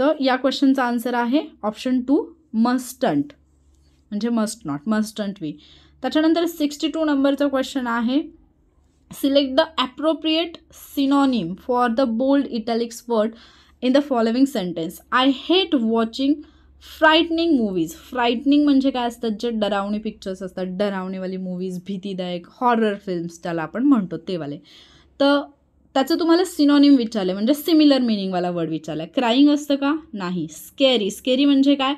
तर या क्वेश्चनचा आन्सर आहे ऑप्शन टू मस्टंट म्हणजे मस्ट नॉट मस्टंट वी त्याच्यानंतर सिक्स्टी टू नंबरचा क्वेश्चन आहे select the appropriate synonym for the bold italics word in the following sentence I hate watching frightening movies frightening म्हणजे काय असतात जे डरावणी पिक्चर्स असतात डरावणीवाली मूवीज भीतीदायक हॉरर फिल्म्स त्याला आपण म्हणतो तेवाले तर त्याचं तुम्हाला सिनॉनिम विचारलं म्हणजे सिमिलर मिनिंगवाला वर्ड विचारला क्राईंग असतं का नाही स्केरी स्केरी म्हणजे काय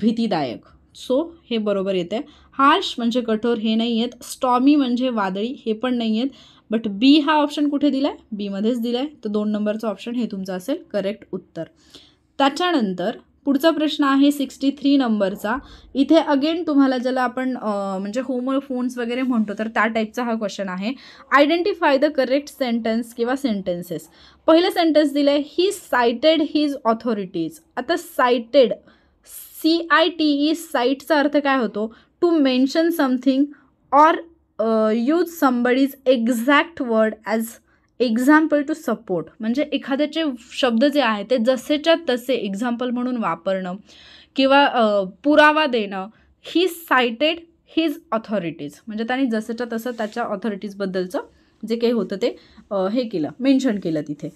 भीतीदायक सो हे बरोबर येते हार्श म्हणजे कठोर हे नाही आहेत स्टॉमी म्हणजे वादळी हे पण नाही आहेत बट बी हा ऑप्शन कुठे दिला आहे बीमध्येच दिला आहे तर दोन नंबरचं ऑप्शन हे तुमचं असेल करेक्ट उत्तर त्याच्यानंतर पुढचा प्रश्न आहे सिक्स्टी थ्री नंबरचा इथे अगेन तुम्हाला ज्याला आपण म्हणजे होमवर्क फोन्स वगैरे म्हणतो तर त्या टाईपचा हा क्वेश्चन आहे आयडेंटिफाय द करेक्ट सेंटेन्स किंवा सेंटेन्सेस पहिलं सेंटेन्स दिलं आहे ही सायटेड हिज ऑथॉरिटीज आता cited C I T E साईटचा अर्थ काय होतो to mention something or use somebody's exact word as example to support म्हणजे एखाद्याचे शब्द जे आहे ते जसेच्या तसे एक्झाम्पल म्हणून वापरणं किंवा पुरावा देणं ही सायटेड हिज ऑथॉरिटीज म्हणजे त्यांनी जसंच्या तसं त्याच्या ऑथॉरिटीजबद्दलचं जे काही होतं ते हे केलं मेन्शन केलं तिथे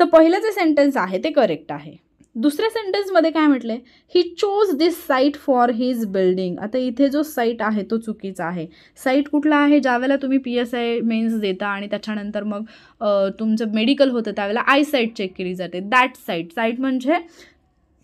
तर पहिलं जे सेंटेन्स आहे ते करेक्ट आहे दुसऱ्या सेंटेन्समध्ये काय म्हटलंय he chose this site for his building आता इथे जो साईट आहे तो चुकीचा आहे साईट कुठला आहे ज्यावेळेला तुम्ही पी एस आय मेन्स देता आणि त्याच्यानंतर मग तुमचं मेडिकल होतं त्यावेळेला आय साईट चेक केली जाते दॅट साईट साईट म्हणजे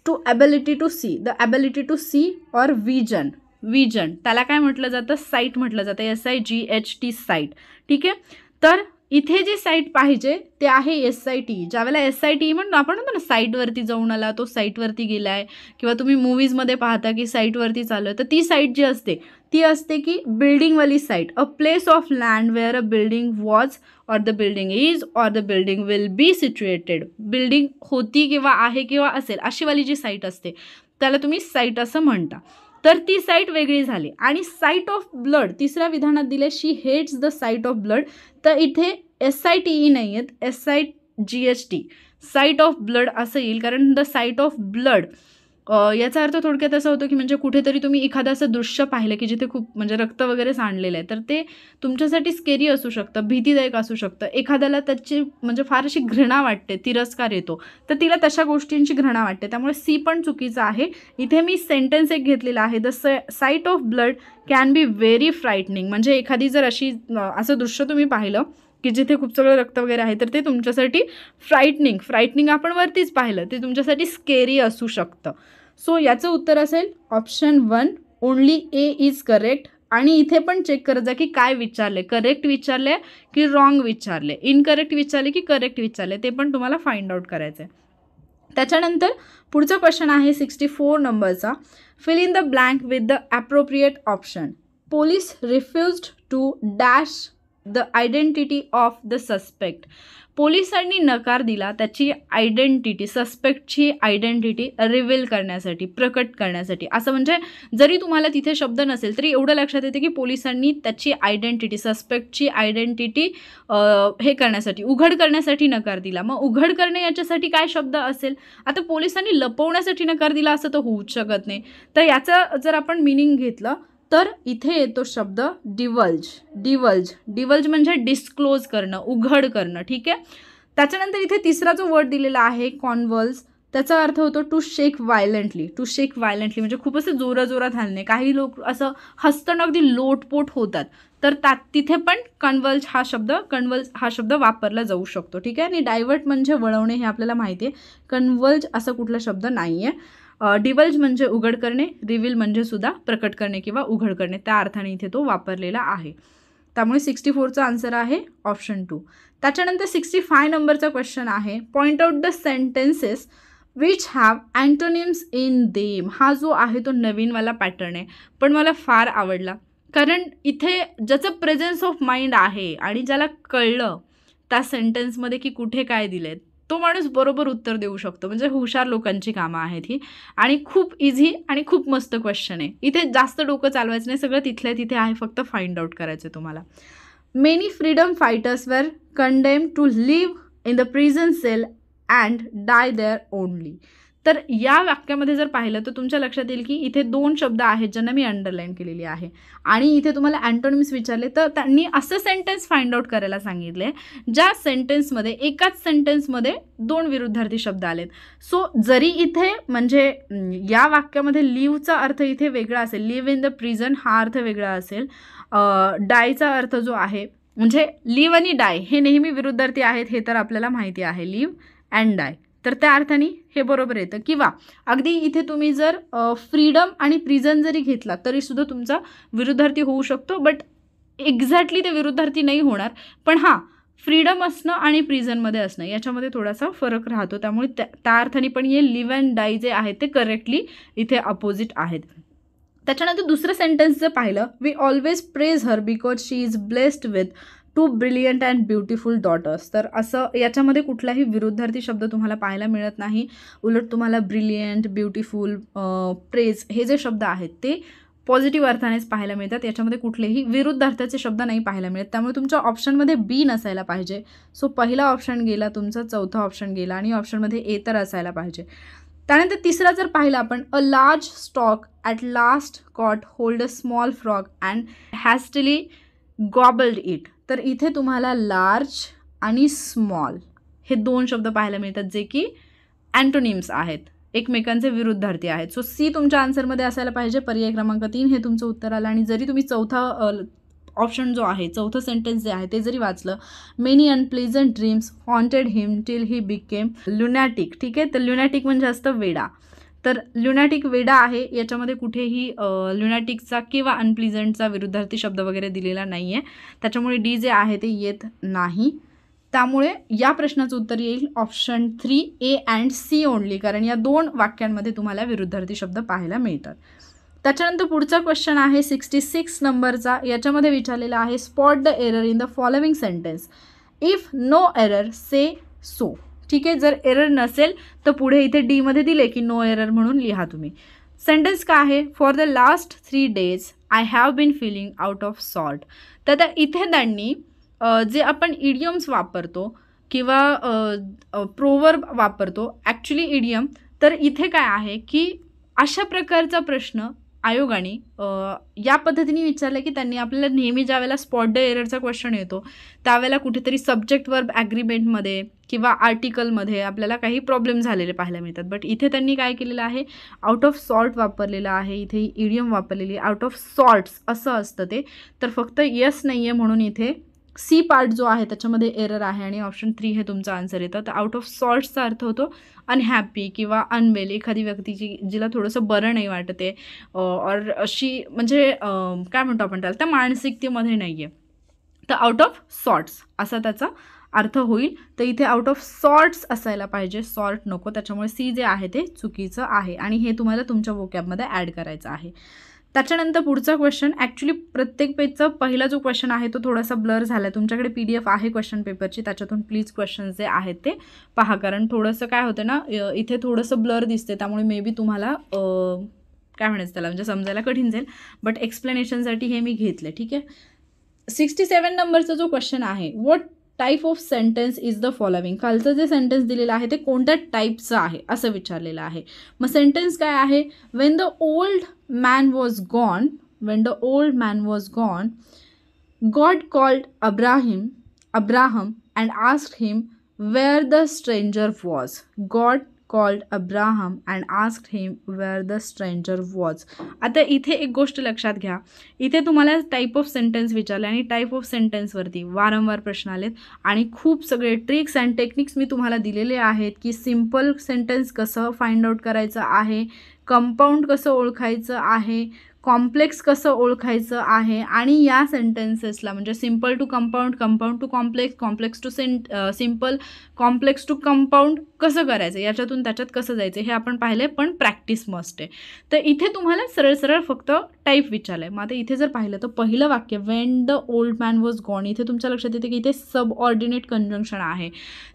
to ability to see the ability to see or vision vision त्याला काय म्हटलं जातं साईट म्हटलं जातं S I G H T sight ठीक आहे तर इथे जी साईट पाहिजे ते आहे एस आय टी ज्यावेळेला एस आय टी म्हणतो आपण म्हणतो ना साईटवरती जाऊन आला तो साईटवरती गेला आहे किंवा तुम्ही मूवीजमध्ये पाहता की साईटवरती चालू आहे तर ती साईट जी असते ती असते की बिल्डिंगवाली site a place of land where a building was or the building is or the building will be situated building होती किंवा आहे किंवा असेल अशीवाली जी साईट असते त्याला तुम्ही साईट असं म्हणता तर ती साईट वेगळी झाली आणि साईट ऑफ ब्लड तिसऱ्या विधानात दिले she hates the sight of blood तर इथे एस आय टी ई नाही आहेत S I G S T sight of blood असं येईल कारण द साईट ऑफ ब्लड याचा अर्थ थोडक्यात असा होतो की म्हणजे कुठेतरी तुम्ही एखादं असं दृश्य पाहिलं की जिथे खूप म्हणजे रक्त वगैरे सांडलेलं आहे तर ते तुमच्यासाठी स्केरी असू शकतं भीतीदायक असू शकतं एखाद्याला त्याची म्हणजे फार अशी घृणा वाटते तिरस्कार येतो तर तिला तशा गोष्टींची घृणा वाटते त्यामुळे सी पण चुकीचं आहे इथे मी सेंटेन्स एक घेतलेला आहे द स sight of blood can be very frightening म्हणजे एखादी जर अशी असं दृश्य तुम्ही पाहिलं की जिथे खूप सगळं रक्त वगैरे आहे तर ते तुमच्यासाठी फ्रायटनिंग फ्राईटनिंग आपण वरतीच पाहिलं ते तुमच्यासाठी स्केरी असू शकतं सो याचं उत्तर असेल option one only A is correct आणि इथे पण चेक करत जा की काय विचारले करेक्ट विचारले की रॉंग विचारले इनकरेक्ट विचारले की करेक्ट विचारले ते पण तुम्हाला फाइंड आउट करायचं आहे त्याच्यानंतर पुढचा क्वेश्चन आहे सिक्स्टी फोर नंबरचा fill in the blank with the appropriate option police refused to dash the identity of the suspect पोलिसांनी नकार दिला त्याची आयडेंटिटी सस्पेक्टची आयडेंटिटी रिव्हील करण्यासाठी प्रकट करण्यासाठी असं म्हणजे जरी तुम्हाला तिथे शब्द नसेल तरी एवढं लक्षात येते की पोलिसांनी त्याची आयडेंटिटी सस्पेक्टची आयडेंटिटी हे करण्यासाठी उघड करण्यासाठी नकार दिला मग उघड करणे याच्यासाठी काय शब्द असेल आता पोलिसांनी लपवण्यासाठी नकार दिला असं तर होऊच शकत नाही तर याचं जर आपण मिनिंग घेतलं तर इथे येतो शब्द डिवल्ज डिवल्ज डिवल्ज म्हणजे डिस्क्लोज करणं उघड करणं ठीक आहे त्याच्यानंतर इथे तिसरा जो वर्ड दिलेला आहे कॉनवल्स त्याचा अर्थ होतो टू शेक व्हायलेंटली टू शेक व्हायलेंटली म्हणजे खूप असं जोराजोरात हलणे काही लोक असं हस्तणं अगदी लोटपोट होतात तर त्यात तिथे पण कन्वल्ज हा शब्द कन्वल्ज हा शब्द वापरला जाऊ शकतो ठीक आहे आणि डायव्हर्ट म्हणजे वळवणे हे आपल्याला माहिती आहे कन्वल्ज असा कुठला शब्द नाही आहे डिवल्ज म्हणजे उघड करणे रिव्हील म्हणजे सुद्धा प्रकट करणे किंवा उघड करणे त्या अर्थाने इथे तो वापरलेला आहे त्यामुळे सिक्स्टी फोरचा आन्सर आहे ऑप्शन टू त्याच्यानंतर सिक्स्टी फाय नंबरचा क्वेश्चन आहे point out the sentences which have antonyms in them हा जो आहे तो नवीनवाला पॅटर्न आहे पण मला फार आवडला कारण इथे ज्याचं प्रेझेन्स ऑफ माइंड आहे आणि ज्याला कळलं त्या सेंटेन्समध्ये की कुठे काय दिलेत तो माणूस बरोबर उत्तर देऊ शकतो म्हणजे हुशार लोकांची कामं आहेत ही आणि खूप इझी आणि खूप मस्त क्वेश्चन आहे इथे जास्त डोकं चालवायचं नाही सगळं तिथल्या तिथे आहे फक्त फाइंड आउट करायचं तुम्हाला many freedom fighters were condemn to live in the prison cell and die there only तर या वाक्यामध्ये जर पाहिलं तर तुमच्या लक्षात येईल की इथे दोन शब्द आहेत ज्यांना मी अंडरलाईन केलेली आहे आणि इथे तुम्हाला अँटोनिम्स विचारले तर त्यांनी असं सेंटेन्स फाइंड आउट करायला सांगितले ज्या सेंटेन्समध्ये एकाच सेंटेन्समध्ये दोन विरुद्धार्थी शब्द आलेत सो जरी इथे म्हणजे या वाक्यामध्ये लिव्हचा अर्थ इथे वेगळा असेल लिव्ह इन द प्रिझन हा अर्थ वेगळा असेल डायचा अर्थ जो आहे म्हणजे लिव्ह आणि डाय हे नेहमी विरुद्धार्थी आहेत हे तर आपल्याला माहिती आहे लिव्ह अँड डाय तर त्या अर्थाने हे बरोबर येतं किंवा अगदी इथे तुम्ही जर फ्रीडम आणि प्रिझन जरी घेतला तरीसुद्धा तुमचा विरुद्धार्थी होऊ शकतो बट एक्झॅक्टली ते विरुद्धार्थी नाही होणार पण हां फ्रीडम असणं आणि प्रिझनमध्ये असणं याच्यामध्ये थोडासा फरक राहतो त्यामुळे त्या त्या अर्थाने पण हे लिव्ह अँड डाय जे आहेत ते करेक्टली इथे अपोजिट आहेत त्याच्यानंतर दुसरं सेंटेन्स जर पाहिलं we always praise her because she is blessed with two brilliant and beautiful daughters तर असं याच्यामध्ये कुठलाही विरुद्धार्थी शब्द तुम्हाला पाहायला मिळत नाही उलट तुम्हाला ब्रिलियंट ब्युटिफुल प्रेज हे जे शब्द आहेत ते पॉझिटिव्ह अर्थानेच पाहायला मिळतात याच्यामध्ये कुठलेही विरुद्धार्थाचे शब्द नाही पाहायला मिळत त्यामुळे तुमच्या ऑप्शनमध्ये बी नसायला पाहिजे सो पहिला ऑप्शन गेला तुमचा चौथा ऑप्शन गेला आणि ऑप्शनमध्ये ए तर असायला पाहिजे त्यानंतर तिसरा जर पाहिला आपण a large stork at last caught hold a small frog and hastily gobbled it तर इथे तुम्हाला लार्ज आणि स्मॉल हे दोन शब्द पाहायला मिळतात जे की अँटोनिम्स आहेत एकमेकांचे विरुद्धार्थी आहेत सो सी तुमच्या आन्सरमध्ये असायला पाहिजे पर्याय क्रमांक तीन हे तुमचं उत्तर आलं आणि जरी तुम्ही चौथा ऑप्शन जो आहे चौथं सेंटेन्स जे आहे ते जरी वाचलं many unpleasant dreams haunted him till he became lunatic ठीक आहे तर लुनॅटिक म्हणजे असतं वेडा तर ल्युनॅटिक वेडा आहे याच्यामध्ये कुठेही ल्युनॅटिकचा किंवा अनप्लिझंटचा विरुद्धार्थी शब्द वगैरे दिलेला नाही आहे त्याच्यामुळे डी जे आहे ते येत नाही त्यामुळे या प्रश्नाचं उत्तर येईल option three A and C only कारण या दोन वाक्यांमध्ये तुम्हाला विरुद्धार्थी शब्द पाहायला मिळतात त्याच्यानंतर पुढचा क्वेश्चन आहे सिक्स्टी सिक्स नंबरचा याच्यामध्ये विचारलेला आहे spot the error in the following sentence if no error say so ठीक आहे जर एरर नसेल तर पुढे इथे डीमध्ये दिले की नो एरर म्हणून लिहा तुम्ही सेंटेन्स काय आहे for the last three days I have been feeling out of sorts तर त्या इथे त्यांनी जे आपण इडियम्स वापरतो किंवा प्रोवर वापरतो ॲक्च्युली इडियम तर इथे काय आहे की अशा प्रकारचा प्रश्न आयोगाने या पद्धतीने विचारलं की त्यांनी आपल्याला नेहमी ज्या वेळेला स्पॉट डे एररचा क्वेश्चन येतो त्यावेळेला कुठेतरी सब्जेक्ट वर्ब ॲग्रीमेंटमध्ये किंवा आर्टिकलमध्ये आपल्याला काही प्रॉब्लेम झालेले पाहायला मिळतात बट इथे त्यांनी काय केलेलं आहे आउट ऑफ सॉल्ट वापरलेलं आहे इथे इडियम वापरलेली आउट ऑफ सॉल्ट्स असं असतं ते तर फक्त यस नाही आहे म्हणून इथे सी पार्ट जो आहे त्याच्यामध्ये एरर आहे आणि ऑप्शन थ्री हे तुमचा आन्सर येतं तर आउट ऑफ सॉर्ट्सचा अर्थ होतो अनहॅपी किंवा अनवेल एखादी व्यक्ती जिला थोडंसं बरं नाही वाटते और अशी म्हणजे काय म्हणतो आपण त्याला त्या मानसिकतेमध्ये नाही आहे तर आउट ऑफ सॉर्ट्स असा त्याचा अर्थ होईल तर इथे आउट ऑफ सॉर्ट्स असायला पाहिजे सॉर्ट नको त्याच्यामुळे सी जे आहे ते चुकीचं आहे आणि हे तुम्हाला तुमच्या वोकॅबमध्ये ॲड करायचं आहे त्याच्यानंतर पुढचा क्वेश्चन ॲक्च्युली प्रत्येक पेजचा पहिला जो क्वेश्चन आहे तो थोडासा ब्लर झाला आहे तुमच्याकडे पी डी एफ आहे क्वेश्चन पेपरची त्याच्यातून प्लीज क्वेश्चन जे आहेत ते पहा कारण थोडंसं काय होतं ना इथे थोडंसं ब्लर दिसते त्यामुळे मे बी तुम्हाला काय म्हणायचं त्याला म्हणजे समजायला कठीण जाईल बट एक्सप्लेनेशनसाठी हे मी घेतलं ठीक आहे सिक्स्टी सेवन नंबरचा जो क्वेश्चन आहे what type of sentence is the following खालचं जे सेंटेन्स दिलेलं आहे ते कोणत्या टाईपचं आहे असं विचारलेलं आहे मग सेंटेन्स काय आहे when the old man was gone when the old man was gone God called Abraham Abraham and ask him where the stranger was God called Abraham and ask him where the stranger was आता इथे एक गोष्ट लक्षात घ्या इथे तुम्हाला type of sentence विचारले आणि टाईप ऑफ सेंटेन्सवरती वारंवार प्रश्न आलेत आणि खूप सगळे ट्रिक्स अँड टेक्निक्स मी तुम्हाला दिलेले आहेत की सिम्पल सेंटेन्स कसं फाइंड आउट करायचं आहे कंपाऊंड कसं ओळखायचं आहे कॉम्प्लेक्स कसं ओळखायचं आहे आणि या सेंटेन्सेसला म्हणजे simple to compound compound to complex complex to sent simple complex to compound कसं करायचं याच्यातून त्याच्यात कसं जायचं हे आपण पाहिलं आहे पण प्रॅक्टिस मस्ट आहे तर इथे तुम्हाला सरळ सरळ फक्त टाईप विचारलं आहे मग आता इथे जर पाहिलं तर पहिलं वाक्य when the old man was gone इथे तुमच्या लक्षात येते की इथे सबऑर्डिनेट कंजंक्शन आहे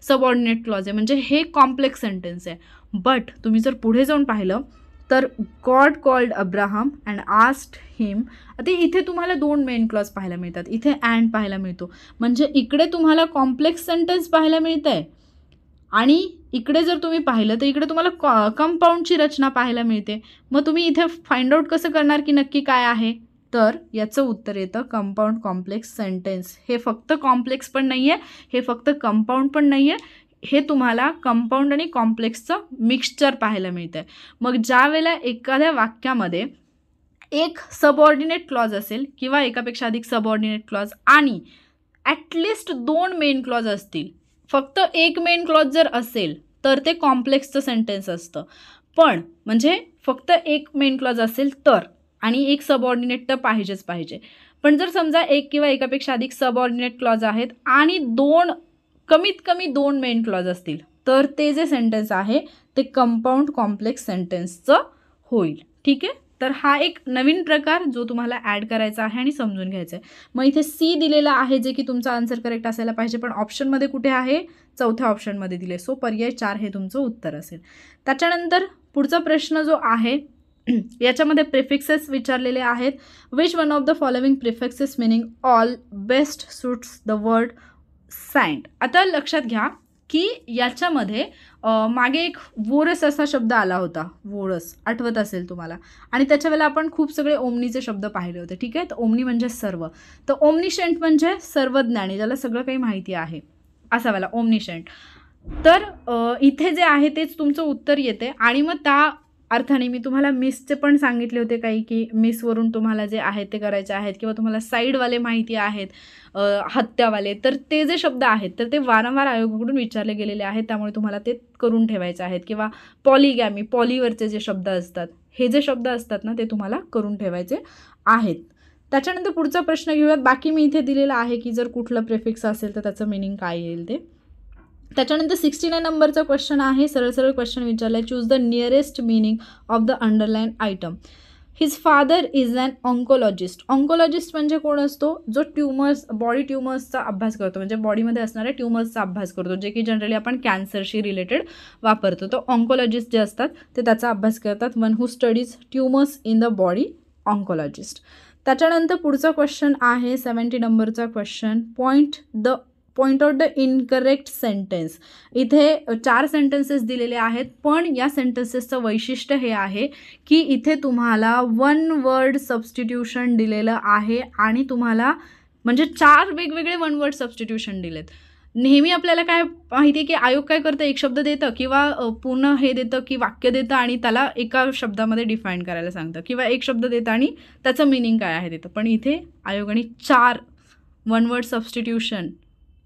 सबऑर्डिनेट क्लॉज आहे म्हणजे हे कॉम्प्लेक्स सेंटेन्स आहे बट तुम्ही जर पुढे जाऊन पाहिलं तर गॉड कॉल्ड अब्राहम अँड आस्ट हिम ते इथे तुम्हाला दोन मेन क्लॉज पाहायला मिळतात इथे अँड पाहायला मिळतो म्हणजे इकडे तुम्हाला कॉम्प्लेक्स सेंटेन्स पाहायला मिळतं आहे आणि इकडे जर तुम्ही पाहिलं तर इकडे तुम्हाला कॉ कंपाऊंडची रचना पाहायला मिळते मग तुम्ही इथे फाइंड आउट कसं करणार की नक्की काय आहे तर याचं उत्तर येतं कंपाऊंड कॉम्प्लेक्स सेंटेन्स हे फक्त कॉम्प्लेक्स पण नाही आहे हे फक्त कंपाऊंड पण नाही आहे हे तुम्हाला कंपाऊंड आणि कॉम्प्लेक्सचं मिक्सचर पाहायला मिळतं आहे मग ज्या वेळेला एखाद्या वाक्यामध्ये एक सबऑर्डिनेट क्लॉज असेल किंवा एकापेक्षा अधिक सबऑर्डिनेट क्लॉज आणि ॲटलिस्ट दोन मेन क्लॉज असतील फक्त एक मेन क्लॉज जर असेल तर ते कॉम्प्लेक्सचं सेंटेन्स असतं पण म्हणजे फक्त एक मेन क्लॉज असेल तर आणि एक सबऑर्डिनेट तर पाहिजेच पाहिजे पण जर समजा एक किंवा एकापेक्षा अधिक सबऑर्डिनेट क्लॉज आहेत आणि दोन कमीत कमी दोन मेन क्लॉज असतील तर ते जे सेंटेन्स आहे ते कंपाऊंड कॉम्प्लेक्स सेंटेन्सचं होईल ठीक आहे तर हा एक नवीन प्रकार जो तुम्हाला ॲड करायचा आहे आणि समजून घ्यायचा आहे मग इथे सी दिलेला आहे जे की तुमचा आन्सर करेक्ट असायला पाहिजे पण ऑप्शनमध्ये कुठे आहे चौथ्या ऑप्शनमध्ये दिले सो पर्याय चार हे तुमचं उत्तर असेल त्याच्यानंतर पुढचा प्रश्न जो आहे याच्यामध्ये प्रिफिक्सेस विचारलेले आहेत which one of the following prefixes meaning all best suits the word sand आता लक्षात घ्या की याच्यामध्ये मागे एक वोरस असा शब्द आला होता वोरस आठवत असेल तुम्हाला आणि त्याच्या वेळेला आपण खूप सगळे ओमनीचे शब्द पाहिले होते ठीक आहे तर ओमनी म्हणजे सर्व तर ओमनिशेंट म्हणजे सर्वज्ञानी ज्याला सगळं काही माहिती आहे असा वाला ओमनिशेंट तर इथे जे आहे तेच तुमचं उत्तर येते आणि मग त्या अर्थाने मी तुम्हाला मिसचे पण सांगितले होते काही की मिसवरून तुम्हाला जे आहे ते करायचे आहेत किंवा तुम्हाला साईडवाले माहिती आहेत हत्यावाले तर ते जे शब्द आहेत तर ते वारंवार आयोगाकडून विचारले गेलेले आहेत त्यामुळे तुम्हाला ते करून ठेवायचे आहेत किंवा पॉलिगॅमी पॉलीवरचे जे शब्द असतात हे जे शब्द असतात ना ते तुम्हाला करून ठेवायचे आहेत त्याच्यानंतर पुढचा प्रश्न घेऊयात बाकी मी इथे दिलेला आहे की जर कुठलं प्रेफिक्स असेल तर त्याचं मिनिंग काय येईल ते त्याच्यानंतर सिक्स्टी नाईन नंबरचा क्वेश्चन आहे सरळ सरळ क्वेश्चन विचारलाय choose the nearest meaning of the underline item his father is an oncologist oncologist म्हणजे कोण असतो जो ट्युमर्स बॉडी ट्युमर्सचा अभ्यास करतो म्हणजे बॉडीमध्ये असणाऱ्या ट्युमर्सचा अभ्यास करतो जे की जनरली आपण कॅन्सरशी रिलेटेड वापरतो तर ऑन्कोलॉजिस्ट जे असतात ते त्याचा अभ्यास करतात one who studies tumours in the body oncologist त्याच्यानंतर पुढचा क्वेश्चन आहे सेवन्टी नंबरचा question point the point out the incorrect sentence इथे चार सेंटेन्सेस दिलेले आहेत पण या सेंटेन्सेसचं वैशिष्ट्य हे आहे की इथे तुम्हाला वन वर्ड सबस्टिट्यूशन दिलेलं आहे आणि तुम्हाला म्हणजे चार वेगवेगळे वन वर्ड सबस्टिट्यूशन दिलेत नेहमी आपल्याला काय माहिती आहे की आयोग काय करतं एक शब्द देतं किंवा पूर्ण हे देतं की वाक्य देतं आणि त्याला एका शब्दामध्ये डिफाईन करायला सांगतं किंवा एक शब्द देतं आणि त्याचं मिनिंग काय आहे देतं पण इथे आयोगाने चार वन वर्ड सबस्टिट्यूशन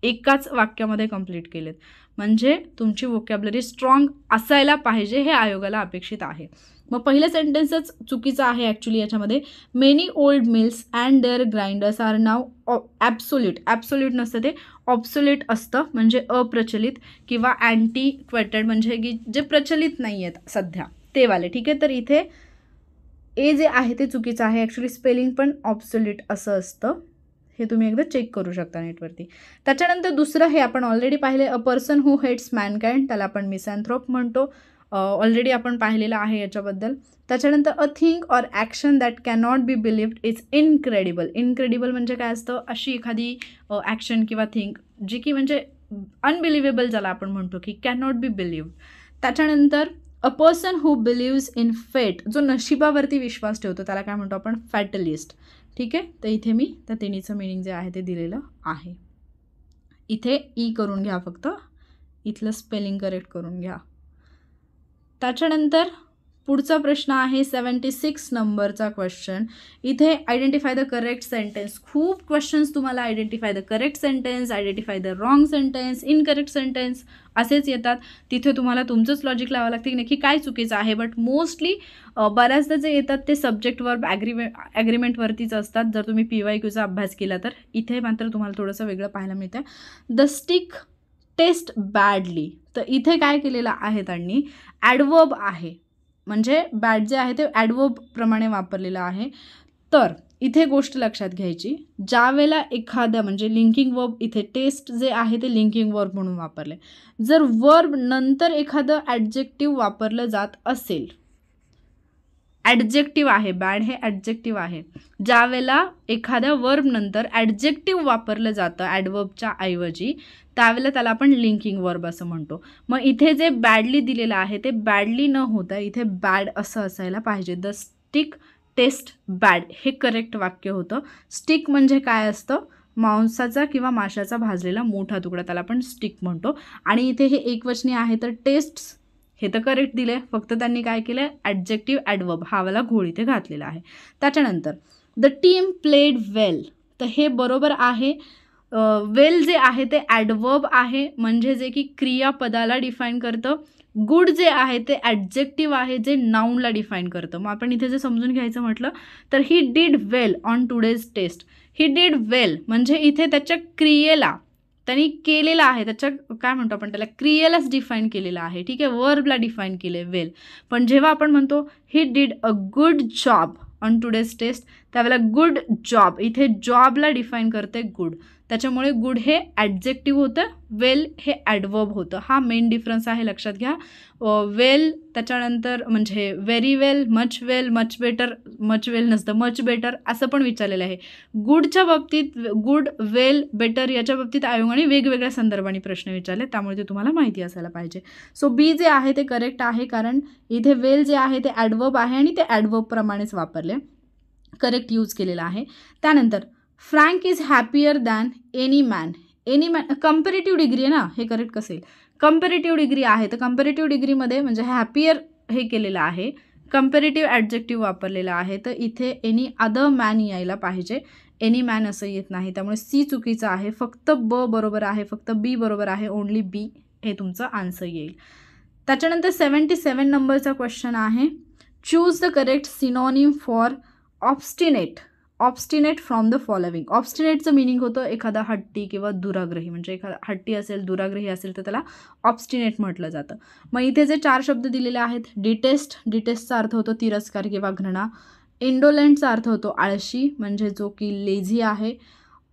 एकाच वाक्यामध्ये कंप्लीट केलेत म्हणजे तुमची वोकॅबलरी स्ट्रॉंग असायला पाहिजे हे आयोगाला अपेक्षित आहे मग पहिलं सेंटेन्सच चुकीचं आहे ॲक्च्युली याच्यामध्ये many old mills and their grinders are now ऑ ॲप्सोल्यूट ॲप्सोल्यूट नसतं ते ऑप्सोल्यूट असतं म्हणजे अप्रचलित किंवा अँटी क्वेटेड म्हणजे की जे प्रचलित नाही आहेत सध्या ते वाले ठीक आहे तर इथे ए जे आहे ते चुकीचं आहे ॲक्च्युली स्पेलिंग पण ऑप्सोल्यूट असं असतं हे तुम्ही एकदा चेक करू शकता नेटवरती त्याच्यानंतर दुसरं हे आपण ऑलरेडी पाहिले a person who hates mankind त्याला आपण मिसॅन्थ्रोप म्हणतो ऑलरेडी आपण पाहिलेलं आहे याच्याबद्दल त्याच्यानंतर a thing or action that cannot be believed is incredible incredible म्हणजे काय असतं अशी एखादी ॲक्शन किंवा थिंक जी की म्हणजे अनबिलिव्हेबल ज्याला आपण म्हणतो की कॅन नॉट बी बिलिव्ह त्याच्यानंतर अ पर्सन हू बिलीव्ज इन फेट जो नशिबावरती विश्वास ठेवतो त्याला काय म्हणतो आपण फॅटलिस्ट ठीक आहे तर इथे मी त्या तिन्हीचं मिनिंग जे आहे ते दिलेलं आहे इथे ई e करून घ्या फक्त इथलं स्पेलिंग करेक्ट करून घ्या त्याच्यानंतर पुढचा प्रश्न आहे सेवन्टी सिक्स नंबरचा क्वेश्चन इथे आयडेंटिफाय द करेक्ट सेंटेन्स खूप क्वेश्चन्स तुम्हाला identify the correct sentence identify the wrong sentence incorrect sentence असेच येतात तिथे तुम्हाला तुमचंच लॉजिक लावावं लागते की नक्की काय चुकीचं आहे बट मोस्टली बऱ्याचदा जे येतात ते सब्जेक्ट वर्ब ॲग्रीमे ॲग्रीमेंटवरतीच असतात जर तुम्ही पी वाय क्यूचा अभ्यास केला तर इथे मात्र तुम्हाला थोडंसं वेगळं पाहायला मिळतं द स्टिक टेस्ट बॅडली तर इथे काय केलेलं आहे त्यांनी ॲडवर्ब आहे म्हणजे बॅट जे आहे ते प्रमाणे वापरलेलं आहे तर इथे गोष्ट लक्षात घ्यायची ज्यावेळेला एखाद्या म्हणजे लिंकिंग वर्ब इथे टेस्ट जे आहे ते लिंकिंग वर्ब म्हणून वापरले जर वर्ब नंतर एखादं ॲडजेक्टिव्ह वापरलं जात असेल ॲडजेक्टिव्ह आहे बॅड हे ॲडजेक्टिव्ह आहे ज्यावेळेला एखाद्या वर्बनंतर ॲडजेक्टिव्ह वापरलं जातं ॲडवर्बच्या ऐवजी त्यावेळेला त्याला आपण लिंकिंग वर्ब असं म्हणतो मग इथे जे बॅडली दिलेलं आहे ते बॅडली न होता इथे बॅड असं असायला पाहिजे द स्टिक टेस्ट बॅड हे करेक्ट वाक्य होतं स्टिक म्हणजे काय असतं मांसाचा किंवा माशाचा भाजलेला मोठा तुकडा त्याला आपण स्टिक म्हणतो आणि इथे हे एकवचनी आहे तर टेस्ट हे तर करेक्ट दिले फक्त त्यांनी काय केलं आहे ॲडजेक्टिव्ह हा हावाला घोळ इथे घातलेला आहे त्याच्यानंतर द टीम प्लेड वेल तर हे बरोबर आहे वेल जे आहे ते ॲडवब आहे म्हणजे जे की क्रियापदाला डिफाईन करतं गुड जे आहे ते ॲडजेक्टिव्ह आहे जे नाऊनला डिफाईन करतं मग आपण इथे जे समजून घ्यायचं म्हटलं तर he did well on today's test he did well म्हणजे इथे त्याच्या क्रियेला त्यांनी केलेलं आहे त्याच्या काय म्हणतो आपण त्याला क्रियेलाच डिफाईन केलेलं आहे ठीक आहे वर्बला डिफाईन केले वेल पण जेव्हा आपण म्हणतो he did a good job on today's test त्यावेळेला गुड जॉब इथे जॉबला डिफाईन करते गुड त्याच्यामुळे गुड हे ॲडजेक्टिव्ह होतं वेल हे ॲडवर्ब होतं हा मेन डिफरन्स आहे लक्षात घ्या वेल त्याच्यानंतर म्हणजे very well much well much better much well नसतं मच बेटर असं पण विचारलेलं आहे गुडच्या बाबतीत गुड वेल बेटर याच्या बाबतीत आयोगाने वेगवेगळ्या संदर्भाने प्रश्न विचारले त्यामुळे ते तुम्हाला माहिती असायला पाहिजे सो बी जे आहे ते करेक्ट आहे कारण इथे वेल जे आहे ते ॲडवर्ब आहे आणि ते ॲडवर्बप्रमाणेच वापरले करेक्ट यूज केलेला आहे त्यानंतर Frank is happier than any man any man comparative degree आहे ना हे करेक्ट कसेल कम्पेरेटिव्ह डिग्री आहे तर कम्पेरेटिव्ह डिग्रीमध्ये म्हणजे हॅपियर हे केलेलं आहे कम्पेरेटिव्ह ॲडजेक्टिव्ह वापरलेलं आहे तर इथे एनी अदर मॅन यायला पाहिजे एनी मॅन असं येत नाही त्यामुळे सी चुकीचं आहे फक्त ब बरोबर आहे फक्त बी बरोबर आहे ओनली बी हे तुमचं आन्सर येईल त्याच्यानंतर सेवन्टी सेवन नंबरचा क्वेश्चन आहे choose the correct synonym for obstinate obstinate from the following ऑब्स्टिनेटचं मिनिंग होतं एखादा हट्टी किंवा दुराग्रही म्हणजे एखादा हट्टी असेल दुराग्रही असेल तर त्याला ऑब्स्टिनेट म्हटलं जातं मग इथे जे चार शब्द दिलेले आहेत डिटेस्ट डिटेस्टचा अर्थ होतो तिरस्कार किंवा घृणा इंडोलेंटचा अर्थ होतो आळशी म्हणजे जो की लेझी आहे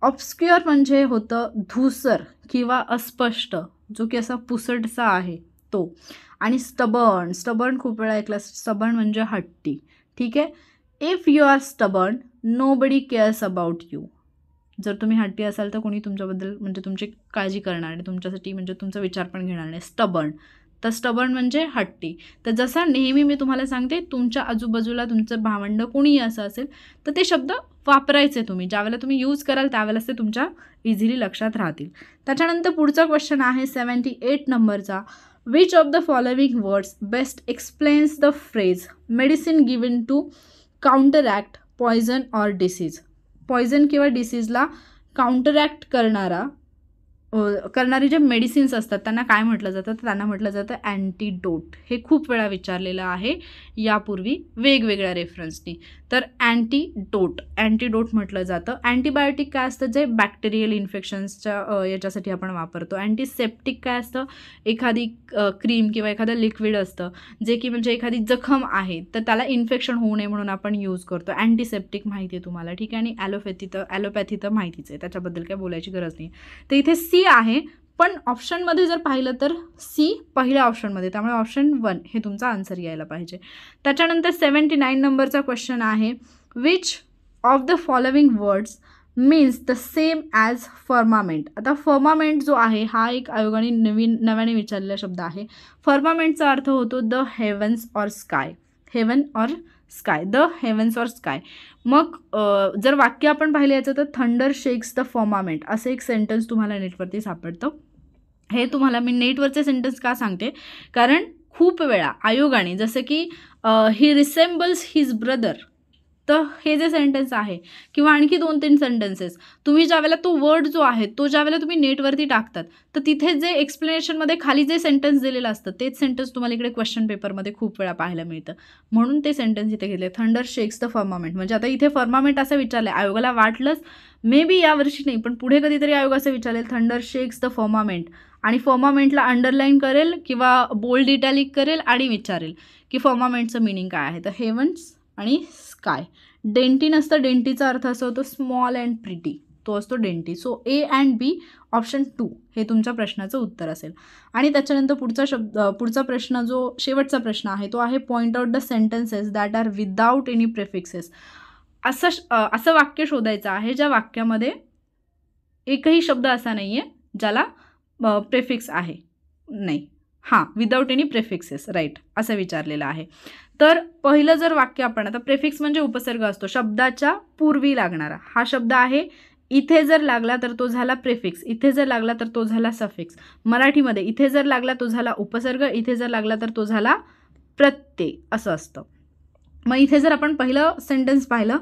ऑब्स्क्युअर म्हणजे होतं धूसर किंवा अस्पष्ट जो की असा पुसटचा आहे तो आणि स्टबर्न स्टबर्न खूप वेळा ऐकलं स्टबर्न म्हणजे हट्टी ठीक आहे if you are stubborn nobody cares about you जर तुम्ही हट्टी असाल तर कोणी तुमच्याबद्दल म्हणजे तुमची काळजी करणार नाही तुमच्यासाठी म्हणजे तुमचा विचार पण घेणार नाही स्टबर्न तर स्टबर्न म्हणजे हट्टी तर जसा नेहमी मी तुम्हाला सांगते तुमच्या आजूबाजूला तुमचं भावंड कोणीही असं असेल तर ते शब्द वापरायचे तुम्ही ज्यावेळेला तुम्ही यूज कराल त्यावेळेस ते तुमच्या इझिली लक्षात राहतील त्याच्यानंतर पुढचा क्वेश्चन आहे सेवन्टी एट नंबरचा which of the following words best explains the phrase medicine given to counteract poison or disease poison किंवा डिसीजला काउंटरॅक्ट करणारा करणारे जे मेडिसिन्स असतात त्यांना काय म्हटलं जातं तर त्यांना म्हटलं जातं अँटीडोट हे खूप वेळा विचारलेलं आहे यापूर्वी वेगवेगळ्या रेफरन्सनी तर अँटीडोट अँटीडोट म्हटलं जातं अँटीबायोटिक काय असतं जे बॅक्टेरियल इन्फेक्शन्सच्या याच्यासाठी आपण वापरतो अँटीसेप्टिक काय असतं एखादी क्रीम किंवा एखादं लिक्विड असतं जे की म्हणजे एखादी जखम आहे तर त्याला इन्फेक्शन होऊ नये म्हणून आपण यूज करतो अँटीसेप्टिक माहिती आहे तुम्हाला ठीक आहे आणि ॲलोपॅथी तर ॲलोपॅथी तर माहितीच आहे त्याच्याबद्दल काय बोलायची गरज नाही तर इथे सी आहे पण ऑप्शनमध्ये जर पाहिलं तर सी पहिल्या ऑप्शनमध्ये त्यामुळे ऑप्शन वन हे तुमचा आन्सर यायला पाहिजे त्याच्यानंतर सेवन्टी नाईन नंबरचा क्वेश्चन आहे which of the following words means the same as firmament आता फर्मामेंट जो आहे हा एक आयोगाने नवीन नव्याने विचारलेला शब्द आहे फर्मामेंटचा अर्थ होतो the heavens or sky heaven or sky the heavens or sky मग जर वाक्य आपण पाहिलं याचं तर थंडर शेक्स द फर्मामेंट असं एक सेंटन्स तुम्हाला नेटवरती सापडतं हे तुम्हाला मी नेटवरचे सेंटेन्स का सांगते कारण खूप वेळा आयोगाने जसं की ही रिसेंबल्स हिज ब्रदर तर हे जे सेंटेन्स आहे किंवा आणखी दोन तीन सेंटेन्सेस तुम्ही ज्यावेळेला तो वर्ड जो आहे तो ज्यावेळेला तुम्ही नेटवरती टाकतात तर तिथे जे एक्सप्लेनेशनमध्ये खाली जे सेंटेन्स दिलेलं असतं तेच सेंटेन्स तुम्हाला इकडे क्वेश्चन पेपरमध्ये खूप वेळा पाहायला मिळतं म्हणून ते सेंटेन्स इथे घेतले थंडर शेक्स द फर्मामेंट म्हणजे आता इथे फर्मामेंट असं विचारलं आयोगाला वाटलंच मे बी यावर्षी नाही पण पुढे कधीतरी आयोग असं विचारेल थंडर शेक्स द फर्मामेंट आणि फॉर्मामेंटला अंडरलाईन करेल किंवा बोल्ड डिटॅलिक करेल आणि विचारेल की फॉर्मामेंटचं मिनिंग काय आहे तर हेवन्स आणि स्काय डेंटी नसतं डेंटीचा अर्थ असा होतो स्मॉल अँड प्रिटी तो असतो dainty so A and B option two हे तुमच्या प्रश्नाचं उत्तर असेल आणि त्याच्यानंतर पुढचा शब्द पुढचा प्रश्न जो शेवटचा प्रश्न आहे तो आहे point out the sentences that are without any prefixes असं असं वाक्य शोधायचं आहे ज्या वाक्यामध्ये एकही शब्द असा नाही आहे ज्याला प्रेफिक्स आहे नाही हां विदाऊट एनी प्रेफिक्सेस राईट असं विचारलेलं आहे तर पहिलं जर वाक्य आपण आता प्रेफिक्स म्हणजे उपसर्ग असतो शब्दाच्या पूर्वी लागणारा हा शब्द आहे इथे जर लागला तर तो झाला प्रेफिक्स इथे जर लागला तर तो झाला सफिक्स मराठीमध्ये इथे जर लागला तो झाला उपसर्ग इथे जर लागला तर तो झाला प्रत्यय असं असतं मग इथे जर आपण पहिलं सेंटेन्स पाहिलं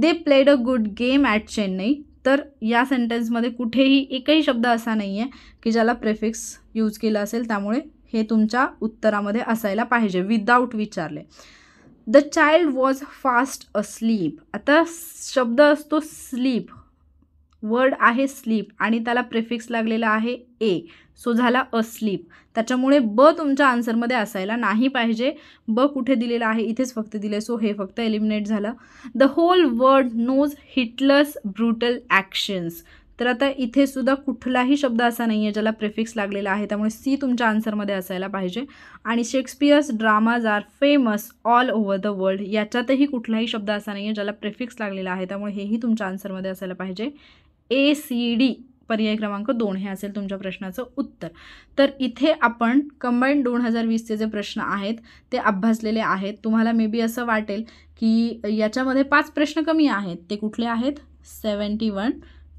they played a good game at Chennai तर या सेंटेन्समध्ये कुठेही एकही शब्द असा नाही आहे की ज्याला प्रेफिक्स यूज केला असेल त्यामुळे हे तुमच्या उत्तरामध्ये असायला पाहिजे विदाऊट विचारले the child was fast asleep आता शब्द असतो स्लीप वर्ड आहे स्लीप आणि त्याला प्रेफिक्स लागलेला आहे ए सो झाला अस्लीप त्याच्यामुळे ब तुमच्या आन्सरमध्ये असायला नाही पाहिजे ब कुठे दिलेलं आहे इथेच फक्त दिले सो हे फक्त एलिमिनेट झालं the whole world knows Hitler's brutal actions तर आता इथे सुद्धा कुठलाही शब्द असा नाही आहे ज्याला प्रेफिक्स लागलेला आहे त्यामुळे सी तुमच्या आन्सरमध्ये असायला पाहिजे आणि Shakespeare's dramas are famous all over the world याच्यातही कुठलाही शब्द असा नाही आहे ज्याला प्रेफिक्स लागलेला आहे त्यामुळे हेही तुमच्या आन्सरमध्ये असायला पाहिजे ए सी डी पर्याय क्रमांक दोन हे असेल तुमच्या प्रश्नाचं उत्तर तर इथे आपण कंबाईंड दोन हजार वीसचे जे प्रश्न आहेत ते अभ्यासलेले आहेत तुम्हाला मे बी असं वाटेल की याच्यामध्ये पाच प्रश्न कमी आहेत ते कुठले आहेत seventy one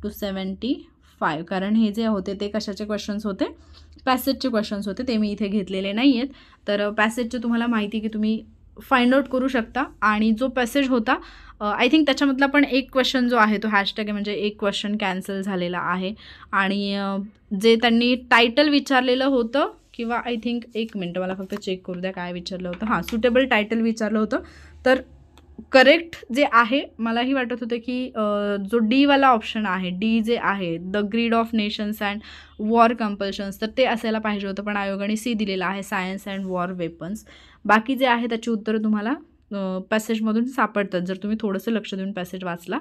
two seventy five कारण हे जे होते ते कशाचे क्वेश्चन्स होते पॅसेजचे क्वेश्चन्स होते ते मी इथे घेतलेले नाही आहेत तर पॅसेजचे तुम्हाला माहिती की तुम्ही फाइंड आउट करू शकता आणि जो पॅसेज होता आय थिंक त्याच्यामधला पण एक क्वेश्चन जो आहे तो हॅशटॅग आहे म्हणजे एक क्वेश्चन कॅन्सल झालेला आहे आणि जे त्यांनी टायटल विचारलेलं होतं किंवा आय थिंक एक मिनटं मला फक्त चेक करू द्या काय विचारलं होतं हां सुटेबल टायटल विचारलं होतं तर करेक्ट जे आहे मलाही वाटत होतं की जो डीवाला ऑप्शन आहे डी जे आहे the greed of nations and war compulsions तर ते असायला पाहिजे होतं पण आयोगाने सी दिलेलं आहे सायन्स अँड वॉर वेपन्स बाकी जे आहे त्याची उत्तरं तुम्हाला पॅसेजमधून सापडतात जर तुम्ही थोडंसं लक्ष देऊन पॅसेज वाचला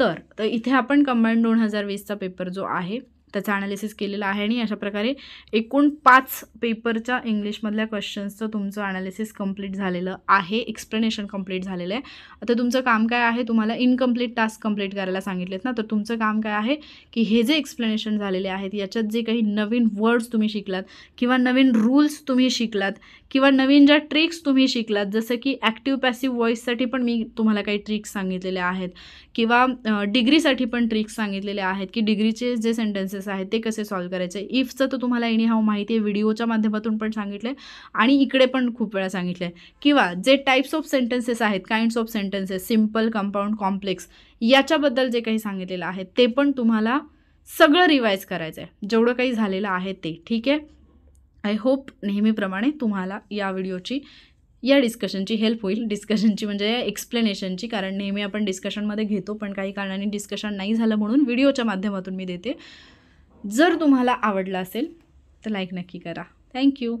तर तर इथे आपण कंबाईंड दोन हजार वीसचा पेपर जो आहे त्याचं ॲनालिसिस केलेलं आहे आणि अशा प्रकारे एकूण पाच पेपरच्या इंग्लिशमधल्या क्वेश्चन्सचं तुमचं ॲनालिसिस कंप्लीट झालेलं आहे एक्सप्लेनेशन कंप्लीट झालेलं आहे आता तुमचं काम काय आहे तुम्हाला इनकम्प्लीट टास्क कंप्लीट करायला सांगितलेत ना तर तुमचं काम काय आहे की हे जे एक्सप्लेनेशन झालेले आहेत याच्यात जे काही नवीन वर्ड्स तुम्ही शिकलात किंवा नवीन रूल्स तुम्ही शिकलात किंवा नवीन ज्या ट्रिक्स तुम्ही शिकलात जसं की ॲक्टिव्ह पॅसिव्ह व्हॉईससाठी पण मी तुम्हाला काही ट्रिक्स सांगितलेल्या आहेत किंवा डिग्रीसाठी पण ट्रिक्स सांगितलेल्या आहेत की डिग्रीचे जे सेंटेन्सेस आहेत ते कसे सॉल्व्ह करायचे इफचं तर तुम्हाला एनी हाव माहिती आहे व्हिडिओच्या माध्यमातून पण सांगितलं आणि इकडे पण खूप वेळा सांगितलं आहे किंवा जे टाईप्स ऑफ सेंटेन्सेस आहेत kinds of sentences simple compound complex याच्याबद्दल जे काही सांगितलेलं आहे ते पण तुम्हाला सगळं रिवाईज करायचं आहे जेवढं काही झालेलं आहे ते ठीक आहे आय होप नेहमीप्रमाणे तुम्हाला या व्हिडिओची या डिस्कशनची हेल्प होईल डिस्कशनची म्हणजे एक्सप्लेनेशनची कारण नेहमी आपण डिस्कशनमध्ये घेतो पण काही कारणाने डिस्कशन नाही झालं म्हणून व्हिडिओच्या माध्यमातून मी देते जर तुम्हाला आवडलं असेल तर लाईक नक्की करा थँक्यू